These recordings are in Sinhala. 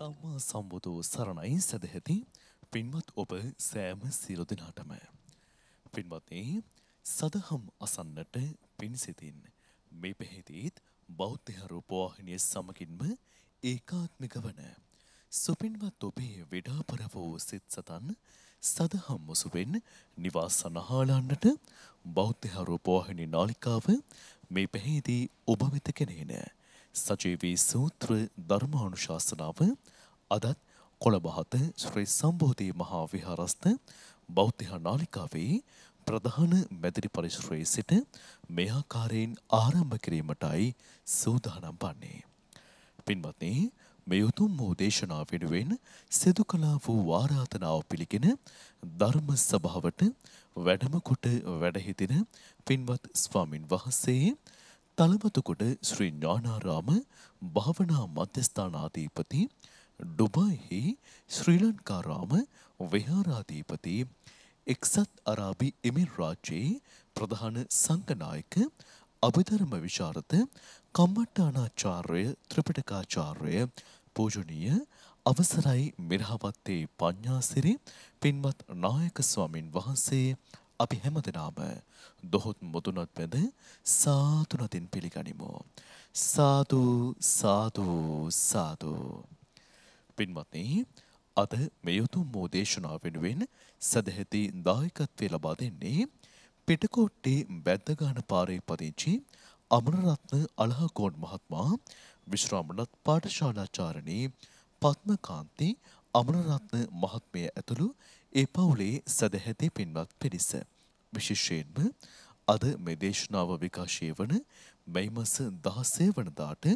සම්මා සම්බුදු සරණයි සැදැහැති පින්වත් ඔබ සෑම සියලු දෙනාටම. පින්වත්නේ සදහම් අසන්නට පිණිසිතින් මේ පැහිදීත් බෞද්ධහරුපවාහිනය සමකින්ම ඒකාත්මික වන. සුපින්වත් ඔබේ විඩාපර වූ සිත් සතන් සදහම් මුසුවෙන් නිවාස සනහාලන්නට බෞද්ධහරුපවාහිනි නාලිකාව මේ පැහිදී ඔබ වෙත කෙනේනෑ. සජීවී සූත්‍ර ධර්මානුශාසනාව අදත් කොළඹහත ශ්‍රී සම්බෝධි මහා විහාරස්ථ බෞද්ධ නාලිකාවේ ප්‍රධාන මැදිරි පරිශ්‍රයේ සිට මේ ආකාරයෙන් ආරම්භ කිරීමටයි සූදානම් වන්නේ. පින්වත්නි, මේ උතුම් වූ දේශනාව වෙනුවෙන් සිදු කළා වූ ආරාධනාව පිළිගෙන ධර්ම සභාවට වැඩම කොට වැඩහිදින පින්වත් ස්වාමින් වහන්සේ තලවතුකොට ශ්‍රී ඥානාරාම භාවනා මධ්‍යස්ථානාධීපති ඩුබයිහි ශ්‍රී ලංකාරාම විහාරාධීපති එක්සත් අරාබි එමිර් රාජ්‍යයේ ප්‍රධාන සංඝනායක අභිධර්ම විශාරද කම්මට්ටානාචාර්ය ත්‍රිපිටකාචාර්ය පූජනීය අවසරයි මිරහවත්තේ පඤ්ඤාසිරි පින්වත් නායක ස්වාමින් වහන්සේ අපි හැමදෙනාම දොහොත් මුදුනොත් වැඳ සාතුනතින් පිළිගනිමු. සාදු සාදු සාදු. පින්වත්නි අද මේ උතුම් වූ දේශනාව වෙනුවෙන් සදැහැති දායකත්වය ලබා දෙන්නේ පිටකොට්ටේ වැද්දගාන පාරේ පදිංචි අමරරත්න අලහකෝන් මහත්මයා විශ්‍රාමණත් පාඨශාලාචාර්යනී පත්මකාන්ති අමරරත්න මහත්මිය ඇතුළු ඒ පවුලේ සදැහැති පින්වත් පිරිස. විශේෂයෙන්ම අද මේ දේශනාව විකාශය වන මැයි මස දහසේ වනදාට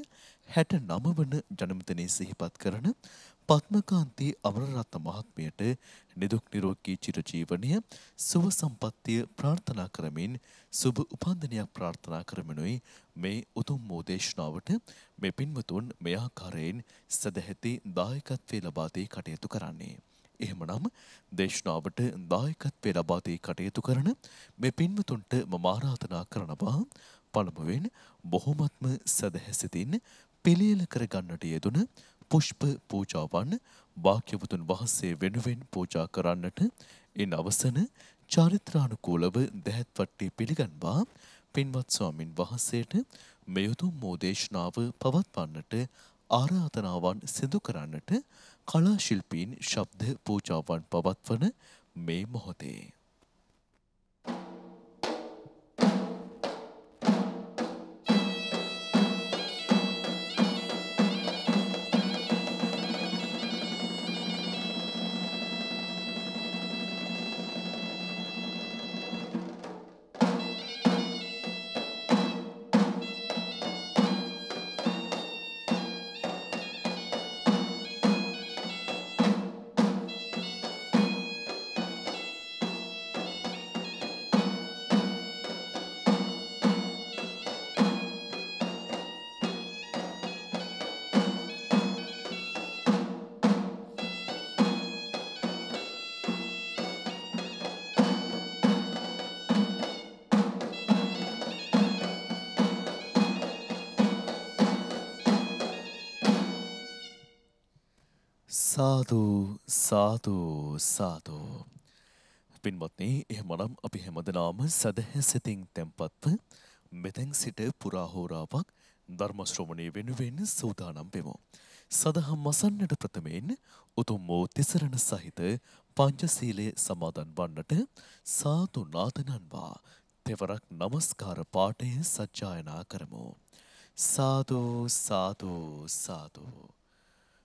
හැට නමවන ජනමතනය සිහිපත් කරන පත්මකාන්ති අමරරත්න මහත්මයට නිදුක් නිරෝගී චිරජීවනය සුව සම්පත්තිය ප්‍රාර්ථනා කරමින් සුබ උපන්දනයක් ප්‍රාර්ථනා කරමිනුයි මේ උතුම් වූ දේශනාවට මේ පින්වතුන් මේ ආකාරයෙන් සදැහැති දායකත්වයේ ලබා දී කටයුතු කරන්නේ. එහෙමනම් දේශනාවට දායකත්වය ලබා දී කටයුතු කරන මේ පින්වතුන්ට මම ආරාධනා කරනවා පළමුවෙන් බොහොමත්ම සදහැසිතින් පිළියෙල කරගන්නට යෙදුන පුෂ්ප පූජාවන් වාක්‍යවතුන් වහන්සේ වෙනුවෙන් පූජා කරන්නට ඉන් අවසන චාරිත්‍රානුකූලව දැහැත්වට්ටේ පිළිගන්වා පින්වත් ස්වාමින් වහන්සේට මෙයුතුම් මෝදේශනාව පවත්වන්නට ආරාධනාවන් සිදු කරන්නට කලා ශිල්පීන් ශබ්ද පූජාවන් පවත්වන මේ මොහොතේ සාධූ සාධූ සාධූ. පින්වත්නි එහෙමනම් අපි හැමදනාම සදහැසිතින් තැම්පත්ව මෙතැන් සිට පුරාහෝරාවක් ධර්මශ්‍රමණය වෙනුවෙන් සූදානම් වෙමු. සදහම් මසන්නට ප්‍රථමයෙන් උතුම් වූ තිසරණ සහිත පංචසීලය සමාදන් වන්නට සාතු නාතනන්වා තෙවරක් නමස්කාර පාඨය සජ්ජායනා කරමු. සාදු සාදු සාදු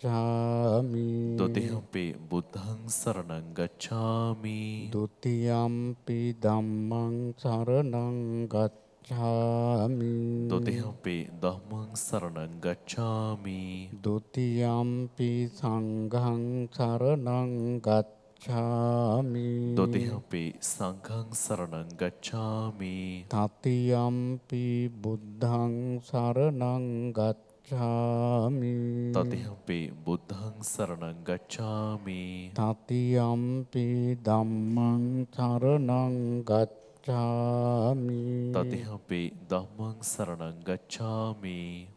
गच्छामि द्वितीयमपि बुद्धं शरणं गच्छामि द्वितीयमपि धम्मं शरणं गच्छामि द्वितीयमपि धम्मं शरणं गच्छामि द्वितीयमपि सङ्घं शरणं गच्छामि gacchami dutiyampi sanghang saranang gacchami tatiyampi buddhang saranang gacchami ගච්ඡාමි තතියම්පි බුද්ධං සරණං ගච්ඡාමි තතියම්පි ධම්මං සරණං ගච්ඡාමි තතියම්පි ධම්මං සරණං ගච්ඡාමි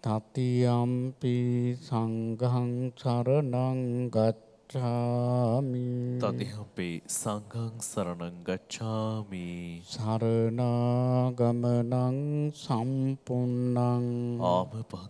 තතියම්පි සංඝං සරණං ගච්ඡාමි ගච්ඡාමි තතිහපේ සංඝං සරණං ගච්ඡාමි සරණාගමනං සම්පුන්නං ආමපං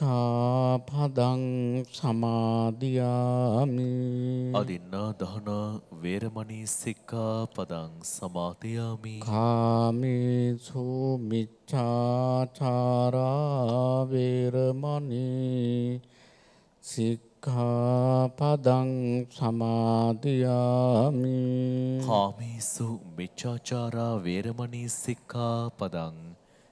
සික්ඛාපදං සමාදියාමි අදින්නා දහනා වේරමණී සික්ඛාපදං සමාදියාමි කාමේසු මිච්ඡාචාරා වේරමණී සික්ඛාපදං සමාදියාමි කාමේසු මිච්ඡාචාරා වේරමණී සික්ඛාපදං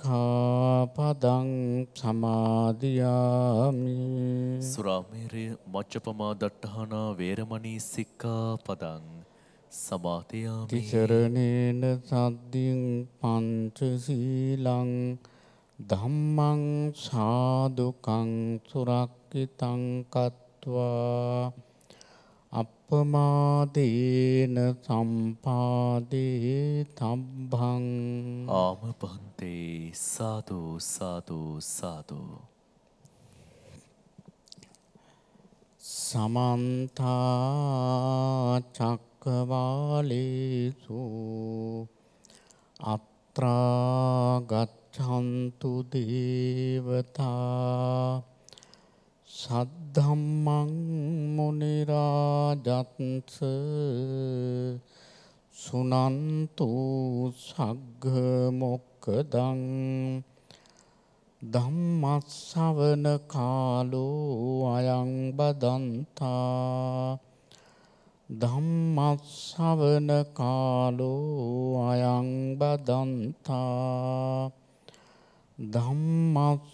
සික්ඛාපදං සමාදියාමි සුරාමේරය මච්චපමා දට්ඨහනා වේරමණී සික්ඛාපදං සමාදියාමි තිසරණේන සද්දින් පංච සීලං ධම්මං සාදුකං සුරක්කිතං කତ୍වා අපමාදේන සම්පාදේ තබ්බං ආමපන්තේ සාදු සාදු සාදු සමන්ත චක්කවාලේසු අත්‍රා ගච්ඡන්තු දේවතා සද්ධම්මං මොනිරාජත්ස සුනන්තු සග්ග මොක්කදං ධම්මස්සවන කාලෝ අයං බදන්තා ධම්මස්සවන කාලෝ අයං බදන්තා ධම්මස්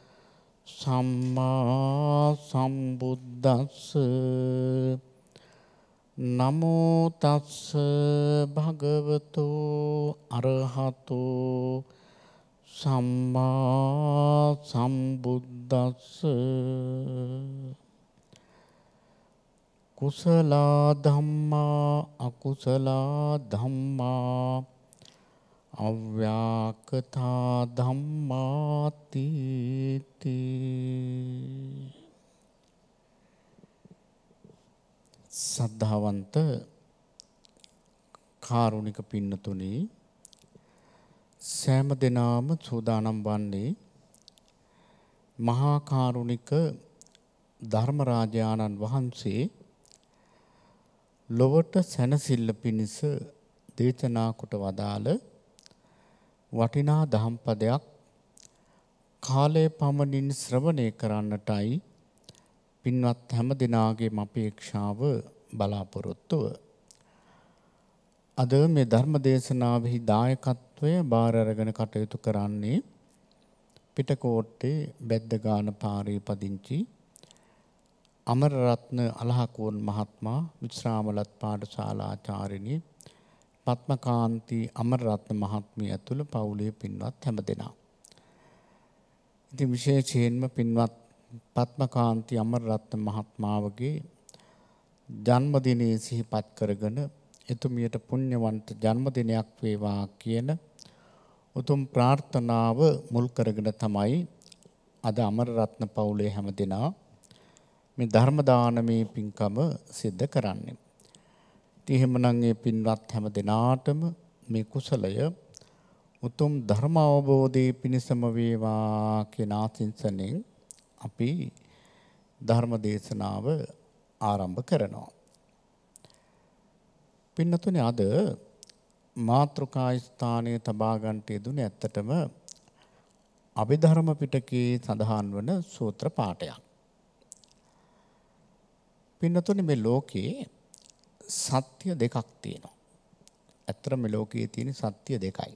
සම්මා සම්බුද්දස්ස නමෝ තස්ස භගවතු අරහතෝ සම්මා සම්බුද්දස්ස කුසලා ධම්මා අකුසලා ධම්මා අව්‍යාකතා ධම්මාතිති සද්ධාවන්ත කාරුණික පින්නතුනි සෑම දිනාම සූදානම් වන්නේ මහා කාරුණික ධර්මරාජානන් වහන්සේ ලොවට සැනසෙල්ල පිණිස දේශනා කොට වදාළ වටිනා දහම්පදයක් කාලය පමණින් ශ්‍රවණය කරන්නටයි පින්වත් හැම දෙනාගේම අපේක්ෂාව බලාපොරොත්තුව. අද මේ ධර්ම දේශනාවෙහි දායකත්වය බාර අරගෙන කටයුතු කරන්නේ පිටකෝට්ටේ බැද්දගාන පාරේ පදිංචි අමරරත්න අලහකෝන් මහත්මයා විශ්‍රාමලත් පාඨශාලාචාර්යනි පත්මකාන්ති අමරරත්න මහත්මිය ඇතුළු පවුලේ පින්වත් හැමදෙනා. ඉතින් විශේෂයෙන්ම පින්වත් පත්මකාන්ති අමරරත්න මහත්මාවගේ ජන්මදිනයේ සිහිපත් කරගෙන එතුමියට පුණ්‍යවන්ත ජන්මදිනයක් වේවා කියන උතුම් ප්‍රාර්ථනාව මුල් කරගෙන තමයි අද අමරරත්න පවුලේ හැමදෙනා මේ ධර්ම දානමේ පින්කම සිද්ධ කරන්නේ. ඉතින් එහෙමනම් ඒ පින්වත් හැම දිනාටම මේ කුසලය උතුම් ධර්ම අවබෝධයේ පිණසම වේවා කියන ආසින්සණෙන් අපි ධර්ම දේශනාව ආරම්භ කරනවා. පින්නතුනේ අද මාත්‍රකා ස්ථානයේ තබා ගන්නට යෙදුනේ ඇත්තටම අභිධර්ම පිටකේ සඳහන් වන සූත්‍ර පාඨයක්. පින්නතුනේ මේ ලෝකේ සත්‍ය දෙකක් තියෙනවා. ඇත්තරම ලෝකයේ තියෙන සත්‍ය දෙකයි.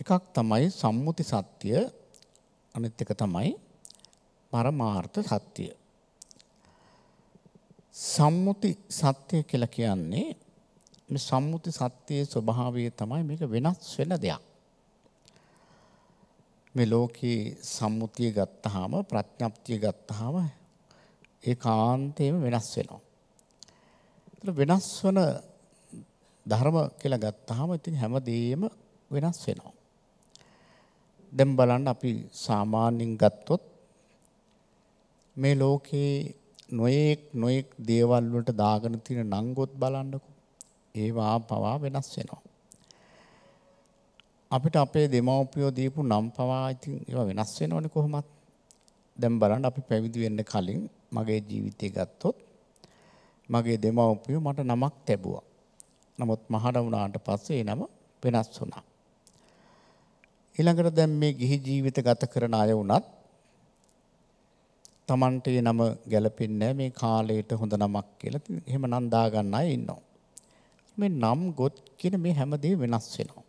එකක් තමයි සම්මුති සත්‍ය අනිත් එක තමයි පරමාර්ථ සත්‍ය. සම්මුති සත්‍ය කියලා කියන්නේ මේ සම්මුති සත්‍යයේ ස්වභාවය තමයි මේක වෙනස් වෙන දෙයක්. මේ ලෝකේ සම්මුතිය ගත්තාම ප්‍රඥප්තිය ගත්තාම ඒකාන්තයෙන්ම වෙනස් වෙනවා. වෙනස් වන ධර්ම කියලා ගත්තාම ඉතින් හැමදේම වෙනස් වෙනවා. දැන් බලන්න අපි සාමාන්‍යයෙන් ගත්තොත් මේ ලෝකේ නොයෙක් නොයෙක් දේවල් වලට දාගෙන තියෙන නංගොත් බලන්නකෝ. ඒවා පවා වෙනස් වෙනවා. අපිට අපේ දෙමව්පියෝ දීපු නම් පවා ඉතින් ඒවා වෙනස් වෙනවනේ කොහොමත්. දැන් බලන්න අපි පැවිදි වෙන්න කලින් මගේ ජීවිතය ගත්තොත් මගේ දෙමව්පියෝ මට නමක් ලැබුවා. නමුත් මහාන වුණාට පස්සේ නම වෙනස් වුණා. ඊළඟට දැන් මේ ගිහි ජීවිත ගත කරන අය වුණත් Tamante නම ගැලපෙන්නේ මේ කාලයට හොඳ නමක් කියලා එහෙම නම් දාගන්න අය ඉන්නවා. මේ නම් ගොත් කියන මේ හැමදේ වෙනස් වෙනවා.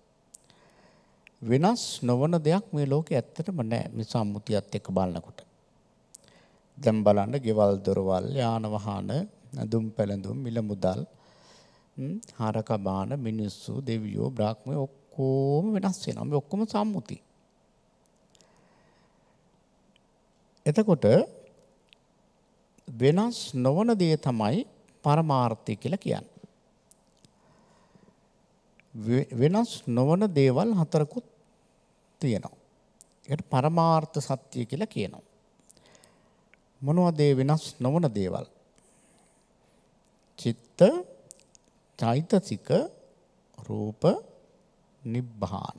වෙනස් නොවන දෙයක් මේ ලෝකේ ඇත්තටම නැහැ මේ සම්මුතියත් එක්ක බලනකොට. දැන් බලන්න ගෙවල් දොරවල් යාන වාහන ඇඳුම් පැළඳුම් මිල මුදල් හරක බාන මිනිස්සු දෙවියෝ බ්‍රාහ්මණය ඔක්කොම වෙනස් වෙනවා. මේ ඔක්කොම සම්මුති. එතකොට වෙනස් නොවන දේ තමයි පරමාර්ථය කියලා කියන්නේ. වෙනස් නොවන දේවල් හතරකුත් තියෙනවා. ඒකට පරමාර්ථ සත්‍ය කියලා කියනවා. මොනවද වෙනස් නොවන දේවල්? චිත්ත චෛතසික රූප නිබ්බාන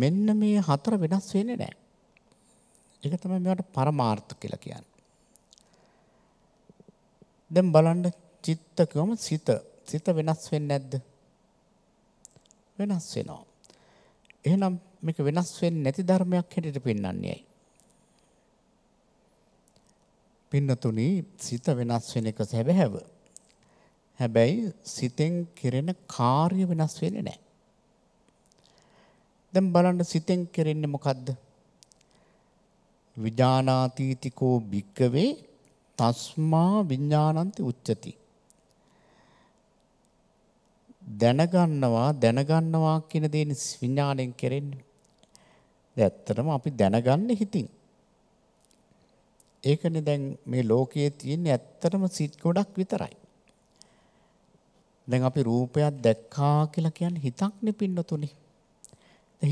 මෙන්න මේ හතර වෙනස් වෙන්නේ නැහැ. ඒක තමයි මේවට පරමාර්ථ කියලා කියන්නේ. දැන් බලන්න චිත්ත කියවම සිත. සිත වෙනස් වෙන්නේ නැද්ද? වෙනස් වෙනවා. එහෙනම් මේක වෙනස් වෙන්නේ නැති ධර්මයක් හැටියට පෙන්වන්නේ ඇයි? පින්නතුනි සිත වෙනස් වෙන එක සැබෑව. හැබැයි සිතෙන් කෙරෙන කාර්ය වෙනස් වෙන්නේ නැහැ. දැන් බලන්න සිතෙන් කෙරෙන්නේ මොකද්ද? විජානාතීතිකෝ භික්කවේ තස්මා විඥානන්ති උච්චති. දැනගන්නවා දැනගන්නවා කියන දේ විඥාණයෙන් කෙරෙන්නේ. ඇත්තටම අපි දැනගන්නේ හිතින්. ඒකනේ දැන් මේ ලෝකයේ තියෙන ඇත්තටම සිත් ගොඩක් විතරයි. දැන් අපි රූපයක් දැක්කා කියලා කියන්නේ හිතක් නෙපින්නතුනේ.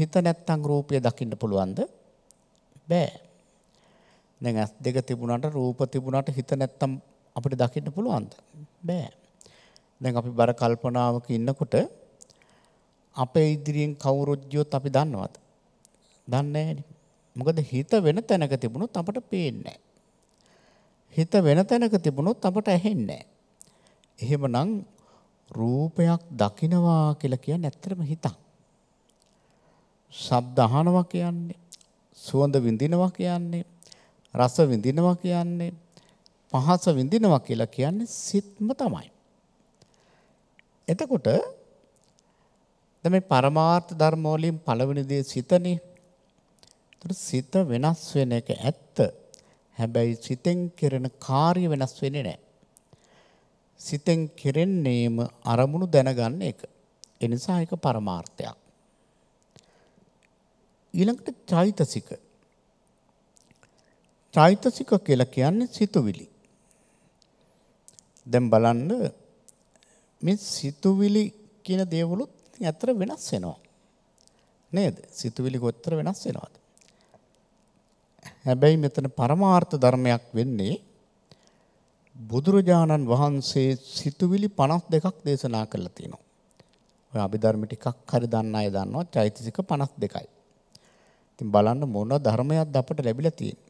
හිත නැත්තම් රූපය දකින්න පුළුවන්ද? බෑ. දැන් ඇස් දෙක තිබුණාට රූප තිබුණාට හිත නැත්තම් අපිට දකින්න පුළුවන්ද? බෑ. දැන් අපි බර කල්පනාවක ඉන්නකොට අපේ ඉදිරියෙන් කවුරුත් ගියොත් අපි දන්නවද? දන්නේ නැහැ. මොකද හිත වෙන තැනක තිබුණොත් අපට පේන්නේ නැහැ. හිත වෙන තැනක තිබුණොත් අපට ඇහෙන්නේ නැහැ. එහෙමනම් රූපයක් දකිනවා කියලා කියන්නේ ඇත්තටම හිතක්. ශබ්ද අහනවා කියන්නේ සුවඳ විඳිනවා කියන්නේ රස විඳිනවා කියන්නේ පහස විඳිනවා කියලා කියන්නේ සිත්ම තමයි. එතකොට දැන් මේ පරමාර්ථ ධර්ම වලින් පළවෙනි දේ සිතනේ. ඒතර සිත වෙනස් වෙන එක ඇත්ත. හැබැයි සිතෙන් කෙරෙන කාර්ය වෙනස් වෙන්නේ නැහැ. සිතෙන් කෙරෙන්නේම අරමුණු දැනගන්න එක. ඒ නිසා ඒක පරමාර්ථයක්. ඊළඟට චෛතසික. චෛතසික කියලා කියන්නේ සිතුවිලි. දැන් බලන්න මේ සිතුවිලි කියන දේවලුත් ඇතර වෙනස් වෙනවා. නේද? සිතුවිලි කොතර වෙනස් වෙනවද? හැබැයි මෙතන පරමාර්ථ ධර්මයක් වෙන්නේ බුදුරජාණන් වහන්සේ සිතුවිලි 52ක් දේශනා කරලා තියෙනවා. ඔය අභිධර්ම ටිකක් හරි දන්න අය දන්නවා චෛතසික 52යි. ඉතින් බලන්න මොන ධර්මයක්ද අපට ලැබිලා තියෙන්නේ.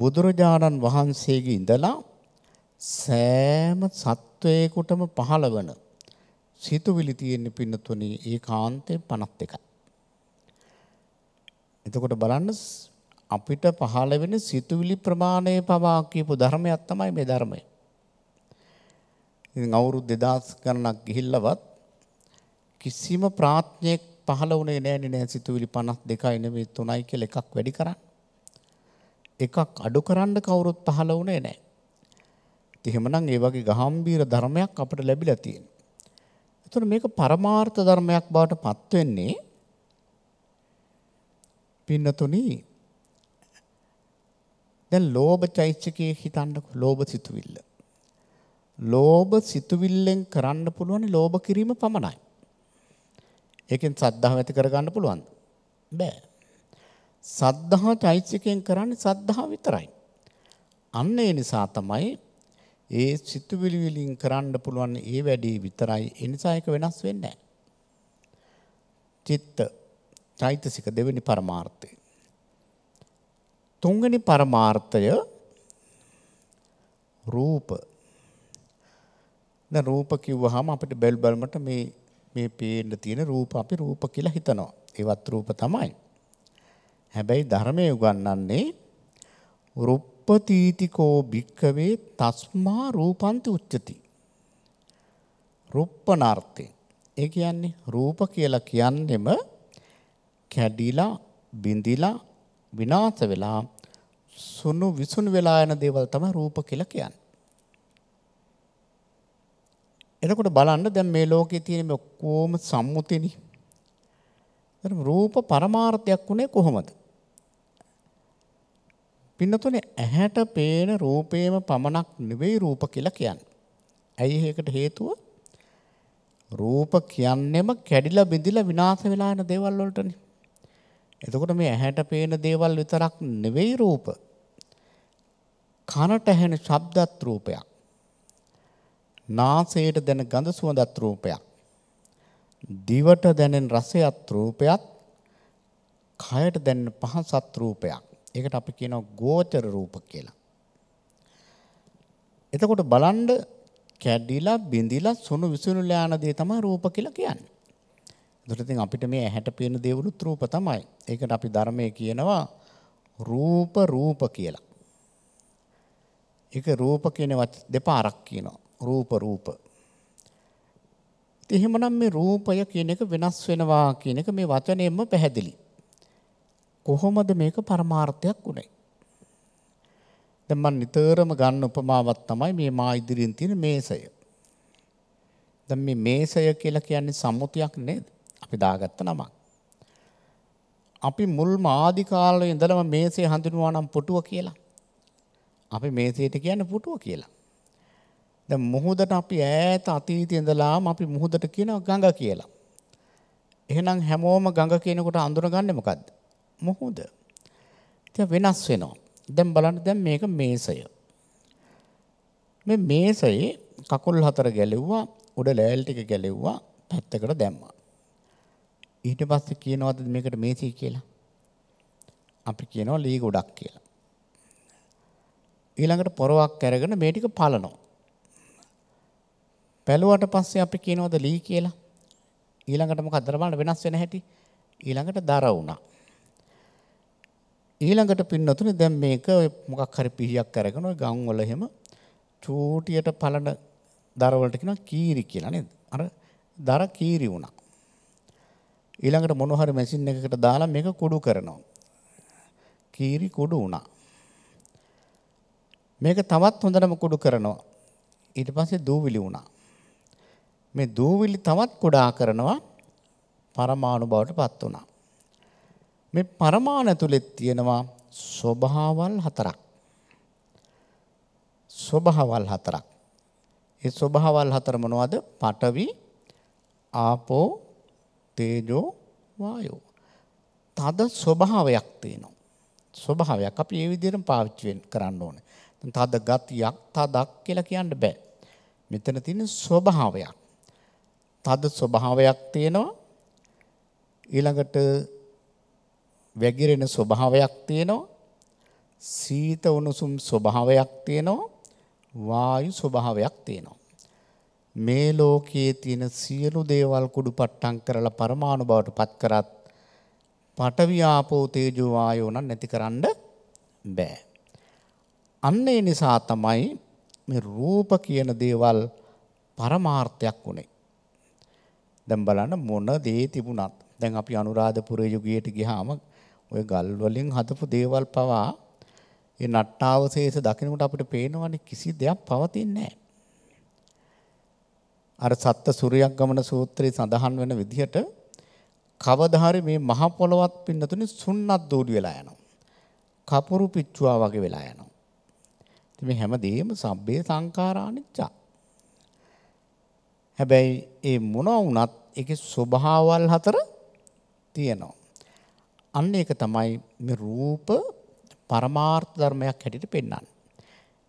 බුදුරජාණන් වහන්සේගේ ඉඳලා සෑම සත්වයකටම පහළ වන සිතුවිලි තියෙන පින්නතුනේ ඒකාන්තේ 52යි. එතකොට බලන්න අපිට පහළ වෙන සිතුවිලි ප්‍රමාණය පවා කියපු ධර්මයක් තමයි මේ ධර්මය. ඉතින් අවුරුදු 2000 ගණනක් ගිහිල්ලවත් කිසිම ප්‍රාඥයෙක් පහළ වුණේ නෑනේ නෑ සිතුවිලි 52යි නෙමෙයි 3යි කියලා එකක් වැඩි කරන්න. එකක් අඩු කරන්න කවුරුත් පහළ වුණේ නෑ. ඉතින් එහෙමනම් ඒ වගේ ගහම්බීර ධර්මයක් අපිට ලැබිලා තියෙනවා. එතකොට මේක පරමාර්ථ ධර්මයක් බවට පත් වෙන්නේ පින්නතුණී දැන් ලෝභ චෛත්‍යකයේ හිතන්නකො ලෝභ සිතුවිල්ල. ලෝභ සිතුවිල්ලෙන් කරන්න පුළුවන් ලෝභ කිරීම පමණයි. ඒකෙන් සද්ධාව ඇති කරගන්න පුළුවන්ද? බෑ. සද්ධා චෛත්‍යකයෙන් කරන්නේ සද්ධා විතරයි. අන්න ඒ නිසා තමයි ඒ සිතුවිලි වලින් කරන්න පුළුවන් ඒ වැඩේ විතරයි. ඒ නිසා ඒක වෙනස් වෙන්නේ නැහැ. චිත්ත චෛතසික දෙවෙනි පරමාර්ථය. තුන්ගනි පරමාර්ථය රූප. ද රූප කිව්වහම අපිට බැල් බලමට මේ මේ පේන්න තියෙන රූප අපි රූප කියලා හිතනවා. ඒවත් රූප තමයි. හැබැයි ධර්මයේ උගන්වන්නේ රුප්පතීතිකෝ භික්කවේ තස්මා රූපන්ති උච්චති. රුප්පනාර්ථේ. ඒ කියන්නේ රූප කියලා කියන්නෙම කැඩිලා බිඳිලා විනාශ වෙලා සුණු විසුණු වෙලා යන දේවල් තමයි රූප කියලා කියන්නේ. එතකොට බලන්න දැන් මේ ලෝකයේ තියෙන මේ ඔක්කොම සම්මුතිනේ. රූප පරමාර්ථයක් උනේ කොහොමද? පින්නතුනේ ඇහැට පේන රූපේම පමණක් නෙවෙයි රූප කියලා කියන්නේ. ඇයි ඒකට හේතුව? රූප කියන්නේම කැඩිලා බිඳිලා විනාශ වෙලා යන දේවල් වලටනේ. එතකොට මේ ඇහැට පේන දේවල් විතරක් නෙවෙයි රූප. කනට ඇහෙන ශබ්දත් රූපයක්. නාසයට දැන ගඳ සුවඳත් රූපයක්. දිවට දැනෙන රසයත් රූපයක්. කයට දැනෙන පහසත් රූපයක්. ඒකට අපි කියනවා ගෝචර රූප කියලා. එතකොට බලන්න කැඩිලා බිඳිලා සුණු විසුණුලා යන දේ තමයි රූප කියලා කියන්නේ. එතකොට ඉතින් අපිට මේ ඇහැට පේන දේවලුත් රූප තමයි. ඒකට අපි ධර්මයේ කියනවා රූප රූප කියලා. ඒක රූප කියන දෙපාරක් කියනවා. රූප රූප. ඉතින් එහෙමනම් මේ රූපය කියන එක වෙනස් වෙනවා කියන එක මේ වචනයෙන්ම පැහැදිලි. කොහොමද මේක පරමාර්ථයක් උනේ? දැන් මම නිතරම ගන්න උපමාවක් තමයි මේ මා ඉදිරියෙන් තියෙන මේසය. දැන් මේ මේසය කියලා කියන්නේ සම්මුතියක් නේද? අපි දාගත්ත නමක්. අපි මුල්ම ආදි කාලේ ඉඳලම මේසේ හඳුන්වනවා නම් පුටුව කියලා. අපි මේසේට කියන්නේ පුටුව කියලා. දැන් මුහුදට අපි ඈත අතීතයේ ඉඳලාම අපි මුහුදට කියනවා ගඟ කියලා. එහෙනම් හැමෝම ගඟ කියනකොට අඳුරගන්නේ මොකද්ද? මුහුද. ඉතින් වෙනස් වෙනවා. දැන් බලන්න දැන් මේක මේසය. මේ මේසයේ කකුල් හතර ගැලෙව්වා, උඩ ලෑල් ටික ගැලෙව්වා, පැත්තකට දැම්මා. ඊට පස්සේ කියනවාද මේකට මේසී කියලා? අපි කියනවා ලී ගොඩක් කියලා. ඊළඟට පොරවක් අරගෙන මේ ටික පලනවා. පැලුවට පස්සේ අපි කියනවාද ලී කියලා? ඊළඟට මොකක්ද බලන්න වෙනස් වෙන හැටි? ඊළඟට දර වුණා. ඊළඟට පින්නතුනේ දැන් මේක මොකක් හරි පිහියක් අරගෙන ওই ගම් වල එහෙම චූටියට පලන දර වලට කියනවා කීරි කියලා නේද? අර දර කීරි වුණා. ඊළඟට මොන හරි මැෂින් එකකට දාලා මේක කුඩු කරනවා. කීරි කුඩු වුණා. මේක තවත් හොඳටම කුඩු කරනවා. ඊට පස්සේ දූවිලි වුණා. මේ දූවිලි තවත් කුඩා කරනවා පරමාණු බවට පත් වුණා. මේ පරමාණු තුලේ තියෙනවා ස්වභාවල් හතරක්. ස්වභාවල් හතරක්. ඒ ස්වභාවල් හතර මොනවද? පඨවි, ආපෝ, තේජෝ වායෝ. තද ස්වභාවයක් තියෙනවා. ස්වභාවයක් අපි ඒ විදිහටම පාවිච්චි කරන්න ඕනේ. තද ගතියක් තදක් කියලා කියන්න බෑ. මෙතන තියෙන ස්වභාවයක්. තද ස්වභාවයක් තියෙනවා. ඊළඟට වැගිරෙන ස්වභාවයක් තියෙනවා. සීත උණුසුම් ස්වභාවයක් තියෙනවා. වායු ස්වභාවයක් තියෙනවා. මේ ලෝකයේ තියෙන සියලු දේවල් කුඩු පට්ටම් කරලා පරමාණු බවට පත් කරත් පඨවි ආපෝ තේජෝ වායෝ නම් නැති කරන්න බෑ. අන්න ඒ නිසා තමයි මේ රූප කියන දේවල් පරමාර්ථයක් උනේ. දැන් බලන්න මොන දේ තිබුණත් දැන් අපි අනුරාධපුර යුගයට ගියාම ඔය ගල් වලින් හදපු දේවල් පවා ඒ නට්ටාවශේෂ දකිනකොට අපිට පේනවනේ කිසි දෙයක් පවතින්නේ නැහැ. අර සත්ත සූර්යයක් ගමන සූත්‍රයේ සඳහන් වෙන විදිහට කවදාහරි මේ මහ පොළොවත් පින්නතුනේ සුන්නත් දෝඩි වෙලා යනවා. කපුරු පිච්චුවා වගේ වෙලා යනවා. ඉතින් මේ හැමදේම සබ්බේ සංඛාරානිච්චා. හැබැයි ඒ මොනවා වුණත් ඒකේ ස්වභාවල් හතර තියෙනවා. අන්න ඒක තමයි මේ රූප පරමාර්ථ ධර්මයක් හැටියට පෙන්වන්නේ.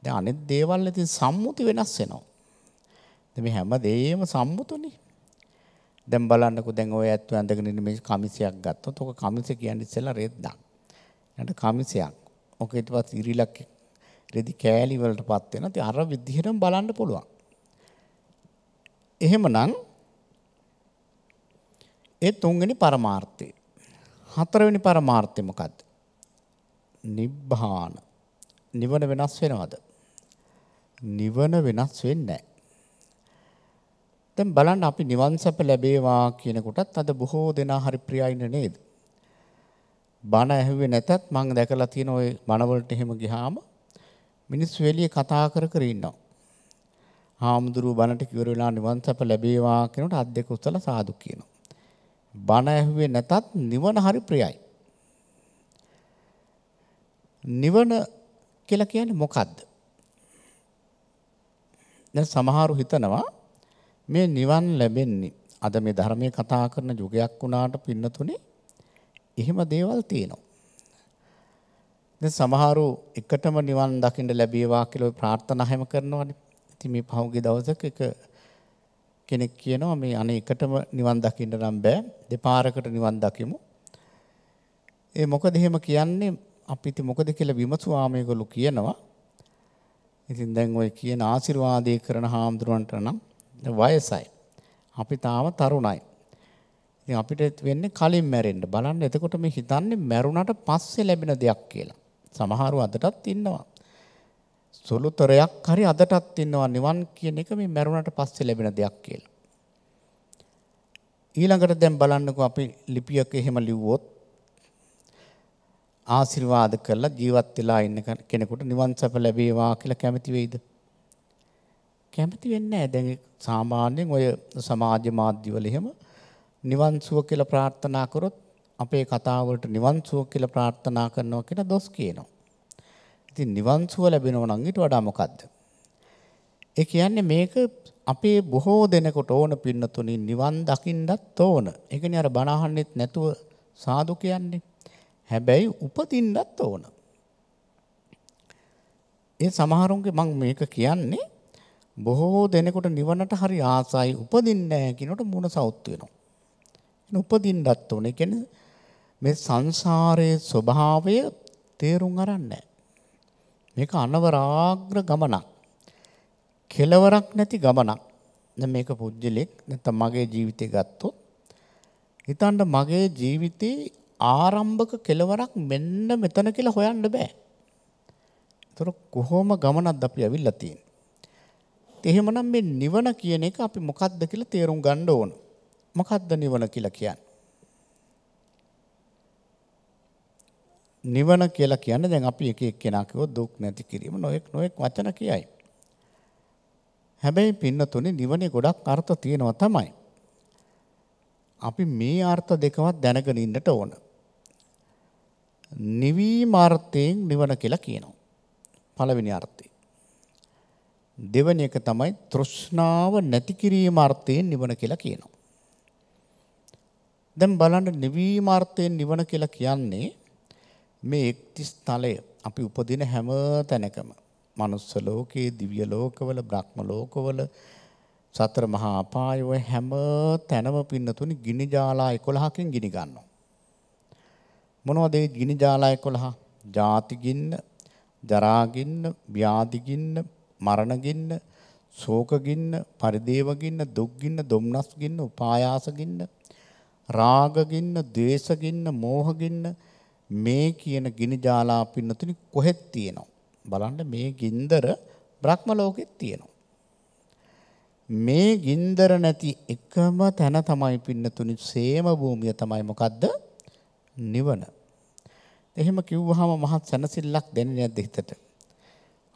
දැන් අනිත් දේවල් ඉතින් සම්මුති වෙනස් වෙනවා. මේ හැම දෙයක්ම සම්මුතුනේ. දැන් බලන්නකෝ දැන් ඔය ඇත්තු ඇඳගෙන ඉන්න මේ කමිසයක් ගත්තොත් ඔක කමිසය කියන්නේ ඉස්සෙල්ලා රෙද්දක්. ඊට කමිසයක්. ඔක ඊට පස්සේ ඉරිලක් රෙදි කෑලි වලටපත් වෙනවා. ඉතින් අර විදිහටම බලන්න පුළුවන්. එහෙමනම් ඒ තුන්වෙනි පරමාර්ථය. හතරවෙනි පරමාර්ථය මොකද්ද? නිබ්බාන. නිවන වෙනස් වෙනවද? නිවන වෙනස් වෙන්නේ නැහැ. දැන් බලන්න අපි නිවන් සැප ලැබේවා කියනකොටත් අද බොහෝ දෙනා හරි ප්‍රියයිනේ නේද? බණ ඇහුවේ නැතත් මම දැකලා තියෙන ওই බණවලට එහෙම ගියාම මිනිස්සු එළිය කතා කර කර ඉන්නවා. හාමුදුරුවෝ බණට කිවර වෙලා නිවන් සැප ලැබේවා කියනකොට අත් දෙක උස්සලා සාදු කියනවා. බණ ඇහුවේ නැතත් නිවන හරි ප්‍රියයි. නිවන කියලා කියන්නේ මොකද්ද? දැන් සමහරු හිතනවා මේ නිවන් ලැබෙන්නේ අද මේ ධර්මයේ කතා කරන යුගයක් වුණාට පින්නතුනේ එහෙම දේවල් තියෙනවා. දැන් සමහරු එකටම නිවන් දකින්න ලැබේවා කියලා ප්‍රාර්ථනා හැම කරනවානේ. ඉතින් මේ පහුගිය දවසක එක කෙනෙක් කියනවා මේ අනේ එකටම නිවන් දකින්න නම් බෑ දෙපාරකට නිවන් දකිමු. ඒ මොකද එහෙම කියන්නේ අපි ඉතින් මොකද කියලා විමසුවාම ඒගොල්ලෝ කියනවා. ඉතින් දැන් ওই කියන ආශිර්වාදේ කරන හාමුදුරන්ට නම් වයසයි. අපි තාම තරුණයි. ඉතින් අපිට වෙන්නේ කලින් මැරෙන්න. බලන්න එතකොට මේ හිතන්නේ මැරුණට පස්සේ ලැබෙන දෙයක් කියලා. සමහරව අදටත් ඉන්නවා. සුළුතරයක් හරි අදටත් ඉන්නවා නිවන් කියන එක මේ මැරුණට පස්සේ ලැබෙන දෙයක් කියලා. ඊළඟට දැන් බලන්නකෝ අපි ලිපියක එහෙම ලිව්වොත් ආශිර්වාද කරලා ජීවත් වෙලා ඉන්න කෙනෙකුට නිවන් සැප ලැබේවා කියලා කැමති වෙයිද? කැමති වෙන්නේ නැහැ. දැන් සාමාන්‍යයෙන් ඔය සමාජ මාධ්‍යවල එහෙම නිවන් සුව කියලා ප්‍රාර්ථනා කරොත් අපේ කතාව වලට නිවන් සුව කියලා ප්‍රාර්ථනා කරනවා කියලා දොස් කියනවා. ඉතින් නිවන් සුව ලැබෙනවා නම් ඊට වඩා මොකද්ද? ඒ කියන්නේ මේක අපේ බොහෝ දෙනෙකුට ඕන පින්නතුණි නිවන් දකින්නත් ඕන. ඒ කියන්නේ අර බණ අහන්නෙත් නැතුව සාදු කියන්නේ. හැබැයි උපදින්නත් ඕන. ඒ සමහරුන්ගේ මම මේක කියන්නේ බොහෝ දෙනෙකුට නිවනට හරි ආසයි උපදින්නේ නැහැ කියනකොට මුණ සවුත් වෙනවා. උපදින්නත් ඕනේ. ඒ කියන්නේ මේ සංසාරයේ ස්වභාවය තේරුම් අරන්නේ නැහැ. මේක අනවරාග්‍ර ගමනක්. කෙලවරක් නැති ගමනක්. දැන් මේක පුජ්‍යලෙක් නැත්නම් මගේ ජීවිතේ ගත්තොත් හිතන්න මගේ ජීවිතේ ආරම්භක කෙලවරක් මෙන්න මෙතන කියලා හොයන්න බෑ. ඒතර කොහොම ගමනක්ද අපි අවිල්ලා තියෙන්නේ? එහෙමනම් මේ නිවන කියන එක අපි මොකද්ද කියලා තේරුම් ගන්න ඕන. මොකද්ද නිවන කියලා කියන්නේ? නිවන කියලා කියන්නේ දැන් අපි එක එක්කෙනා කිව්වොත් දුක් නැති කිරීම නොඑක් නොඑක් වචන කියයි. හැබැයි පින්නතුනේ නිවනේ ගොඩක් අර්ථ තියෙනවා තමයි. අපි මේ අර්ථ දෙකවත් දැනගෙන ඉන්නට ඕන. නිවීමාර්ථයෙන් නිවන කියලා කියනවා. පළවෙනි අර්ථය. දෙවන එක තමයි තෘෂ්ණාව නැති කිරීම අර්ථයෙන් නිවන කියලා කියනවා. දැන් බලන්න නිවීම අර්ථයෙන් නිවන කියලා කියන්නේ මේ එක්තිස් තලය අපි උපදින හැම තැනකම මනුස්ස ලෝකයේ දිව්‍ය ලෝකවල බ්‍රහ්ම ලෝකවල සතර මහා අපායව හැම තැනම පින්නතුනි ගිනි ජාලා 11කින් ගිනි ගන්නවා. මොනවද ඒ ගිනි ජාලා 11? ජාති ගින්න, ජරා ගින්න, ව්‍යාධි ගින්න, මරණගින්න, ශෝකගින්න, පරිදේවගින්න, දුක්ගින්න, දුම්නස්ගින්න, උපායාසගින්න, රාගගින්න, ද්වේෂගින්න, මෝහගින්න මේ කියන ගිනි ජාලා පින්නතුනි කොහෙත් තියෙනවා. බලන්න මේ ගින්දර බ්‍රහ්ම ලෝකෙත් තියෙනවා. මේ ගින්දර නැති එකම තැන තමයි පින්නතුනි සේම භූමිය තමයි මොකද්ද? නිවන. එහෙම කිව්වහම මහත් සැනසෙල්ලක් දැනෙන්නේ නැද්ද හිතට?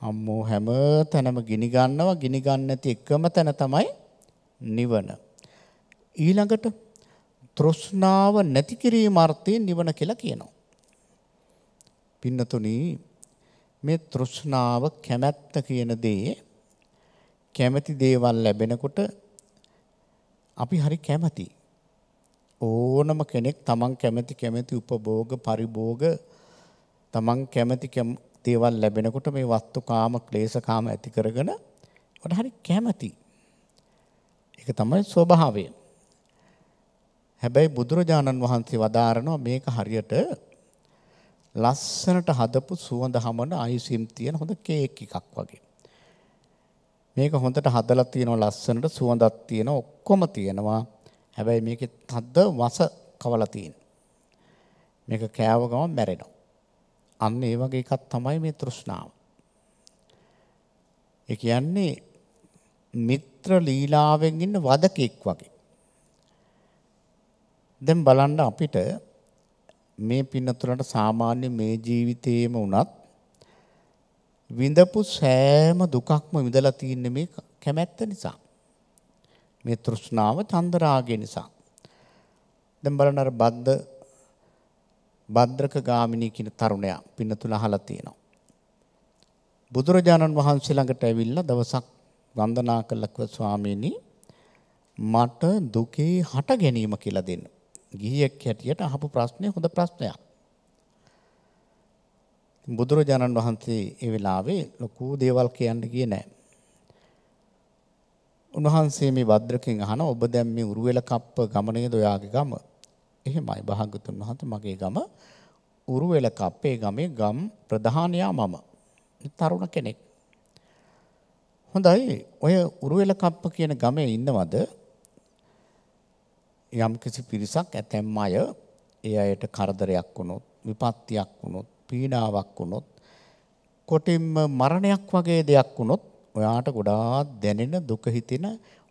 අම්මෝ හැම තැනම ගිනි ගන්නවා ගිනි ගන්න නැති එකම තැන තමයි නිවන. ඊළඟට තෘෂ්ණාව නැති කිරීම අර්ථයෙන් නිවන කියලා කියනවා. පින්නතුනි මේ තෘෂ්ණාව කැමැත්ත කියන දේ කැමැති දේවල් ලැබෙනකොට අපි හරි කැමැති. ඕනම කෙනෙක් තමන් කැමැති කැමැති උපභෝග පරිභෝග තමන් කැමැති දේවල් ලැබෙනකොට මේ වස්තු කාම ක්ලේශ කාම ඇති කරගෙන ඒකට හරි කැමැති. ඒක තමයි ස්වභාවය. හැබැයි බුදුරජාණන් වහන්සේ වදාරනවා මේක හරියට ලස්සනට හදපු සුවඳ හමන අයිසිම් තියෙන හොඳ කේක් එකක් වගේ. මේක හොඳට හදලා තියෙනවා ලස්සනට සුවඳක් තියෙනවා ඔක්කොම තියෙනවා. හැබැයි මේකේ තද වස කවලා තියෙන. මේක කෑව ගමන් මැරෙනවා. අන්න ඒ වගේ එකක් තමයි මේ තෘෂ්ණාව. ඒ කියන්නේ මිත්‍ර ලීලාවෙන් ඉන්න වදකෙක් වගේ. දැන් බලන්න අපිට මේ පින්න තුළට සාමාන්‍ය මේ ජීවිතේම වුණත් විඳපු සෑම දුකක්ම විඳලා තින්නේ මේ කැමැත්ත නිසා. මේ තෘෂ්ණාව චන්දරාගය නිසා. දැන් බලන්න අර බද්ද භද්‍රක ගාමිණී කියන තරුණයා පින්නතුල අහලා තියෙනවා. බුදුරජාණන් වහන්සේ ළඟට ඇවිල්ලා දවසක් වන්දනා කළකව ස්වාමීනි මට දුකේ හට ගැනීම කියලා දෙන්න. ගිහියෙක් හැටියට අහපු ප්‍රශ්නේ හොඳ ප්‍රශ්නයක්. බුදුරජාණන් වහන්සේ ඒ වෙලාවේ ලොකු දේවල් කියන්න ගියේ නෑ. උන්වහන්සේ මේ වද්‍රකෙන් අහන ඔබ දැන් මේ උරුවෙල කප්ප ගමනේද ඔයාගේ ගම? එහෙමයි භාගතුන් වහන්සේ මගේ ගම උරුවෙල කප්පේ ගමේ ගම් ප්‍රධානයා මම. තරුණ කෙනෙක්. හොඳයි. ඔය උරුවෙල කප්ප කියන ගමේ ඉන්නවද? යම්කිසි පිරිසක් ඇතැම් අය ඒ අයට කරදරයක් වුණොත්, විපත්තියක් වුණොත්, පීඩාවක් වුණොත්, කොටින්ම මරණයක් වගේ දෙයක් වුණොත් ඔයාට ගොඩාක් දැනෙන දුක හිතෙන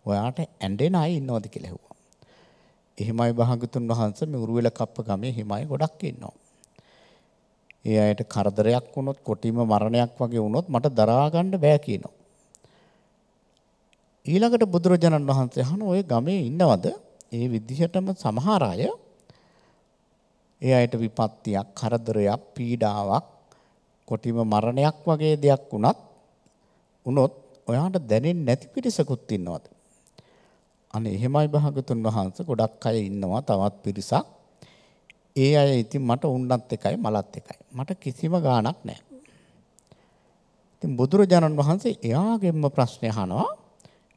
ඔයාට ඇඬෙන අය ඉන්නවද කියලා ඇහුවා. එහෙමයි භාගතුන් වහන්සේ මේ උරුවෙල කප්ප ගමේ එහෙමයි ගොඩක් ඉන්නවා. ඒ අයට කරදරයක් වුණොත් කොටිම මරණයක් වගේ වුණොත් මට දරා ගන්න බෑ කියනවා. ඊළඟට බුදුරජාණන් වහන්සේ අහන ඔය ගමේ ඉන්නවද? ඒ විදිහටම සමහර අය ඒ අයට විපත්තියක්, කරදරයක්, පීඩාවක්, කොටිම මරණයක් වගේ දෙයක් වුණත් උනොත් ඔයාට දැනෙන්නේ නැති පිරිසකුත් ඉන්නවද? අනේ එහෙමයි භාගතුන් වහන්සේ ගොඩක් අය ඉන්නවා තවත් පිරිසක්. ඒ අය ඉතින් මට උන්නත් එකයි මලත් එකයි. මට කිසිම ගාණක් නැහැ. ඉතින් බුදුරජාණන් වහන්සේ එයාගෙන්ම ප්‍රශ්නේ අහනවා.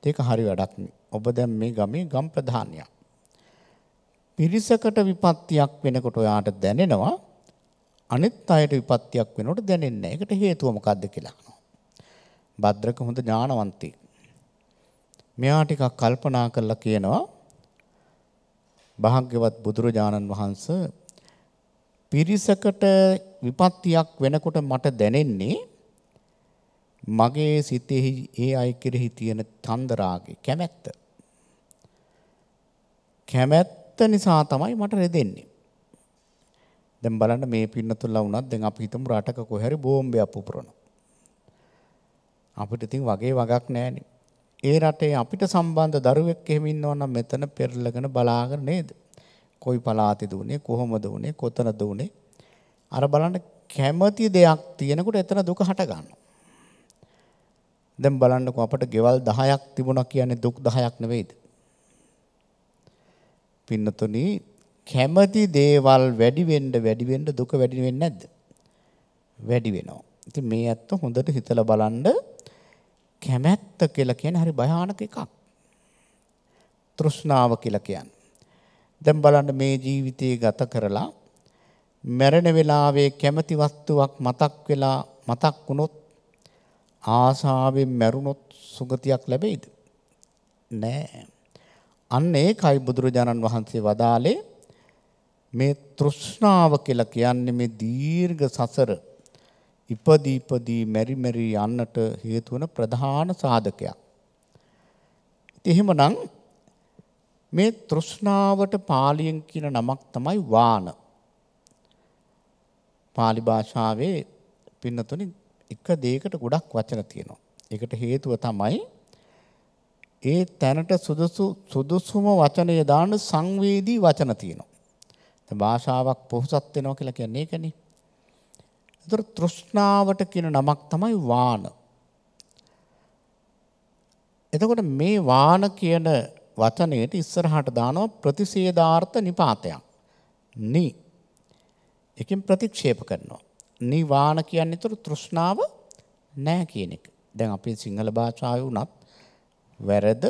ඒක හරි වැඩක්. ඔබ දැන් මේ ගමේ ගම් ප්‍රධානියක්. පිරිසකට විපත්තියක් වෙනකොට ඔයාට දැනෙනවා අනිත් අයට විපත්තියක් වෙනකොට දැනෙන්නේ නැහැ. ඒකට හේතුව මොකද්ද කියලා අහනවා. භද්‍රක හොඳ ඥානවන්තයෙක්. මෙයා ටිකක් කල්පනා කරලා කියනවා භාග්‍යවත් බුදුරජාණන් වහන්සේ පිරිසකට විපත්තියක් වෙනකොට මට දැනෙන්නේ මගේ සිතෙහි ඒ අය කෙරෙහි තියෙන තන්දරාගේ කැමැත්ත. කැමැත්ත නිසා තමයි මට රෙදෙන්නේ. දැන් බලන්න මේ පින්නතුල්ලා වුණත් දැන් අපි හිතමු රටක කොහරි බෝම්බයක් පුපුරනවා. අපිට ඉතින් වගේ වගක් නැහැනේ. ඒ රටේ අපිට සම්බන්ධ දරුවෙක් එහෙම ඉන්නවා නම් මෙතන පෙරලගෙන බලාගෙන නේද? කොයි පළාතේද උනේ කොහොමද උනේ කොතනද උනේ අර බලන්න කැමති දෙයක් තියෙනකොට එතන දුක හට ගන්නවා. දැන් බලන්නකෝ අපට ගෙවල් 10ක් තිබුණා කියන්නේ දුක් 10ක් නෙවෙයිද? පින්නතුනි කැමති දේවල් වැඩි වෙන්න වැඩි වෙන්න දුක වැඩි වෙන්නේ නැද්ද? වැඩි වෙනවා. ඉතින් මේ ඇත්ත හොඳට හිතලා බලන්න කැමැත්ත කියලා කියන්නේ හරි භයානක එකක්. තෘෂ්ණාව කියලා කියන්නේ. දැන් බලන්න මේ ජීවිතේ ගත කරලා මැරෙන වෙලාවේ කැමති වස්තුවක් මතක් වෙලා මතක් වුණොත් ආසාවෙන් මැරුණොත් සුගතියක් ලැබෙයිද? නෑ. අන්න ඒකයි බුදුරජාණන් වහන්සේ වදාලේ මේ තෘෂ්ණාව කියලා කියන්නේ මේ දීර්ඝ සසර ඉපදී ඉපදී මෙරි මෙරි යන්නට හේතු වන ප්‍රධාන සාධකයක්. ඉතින් එහෙමනම් මේ තෘෂ්ණාවට පාලියෙන් කියන නමක් තමයි වාන. පාලි භාෂාවේ පින්නතුනි එක දෙයකට ගොඩක් වචන තියෙනවා. ඒකට හේතුව තමයි ඒ තැනට සුදුසු සුදුසුම වචනය දාන සංවේදී වචන තියෙනවා. භාෂාවක් පොහොසත් වෙනවා කියලා කියන්නේ ඒකනේ. ඒතර තෘෂ්ණාවට කියන නමක් තමයි වාන. එතකොට මේ වාන කියන වචනයට ඉස්සරහට දානවා ප්‍රතිසේධාර්ථ නිපාතයක්. නි. එකෙන් ප්‍රතික්ෂේප කරනවා. නිවාන කියන්නේ තුරු තෘෂ්ණාව නෑ කියන එක. දැන් අපේ සිංහල භාෂාවේ උනත් වැරද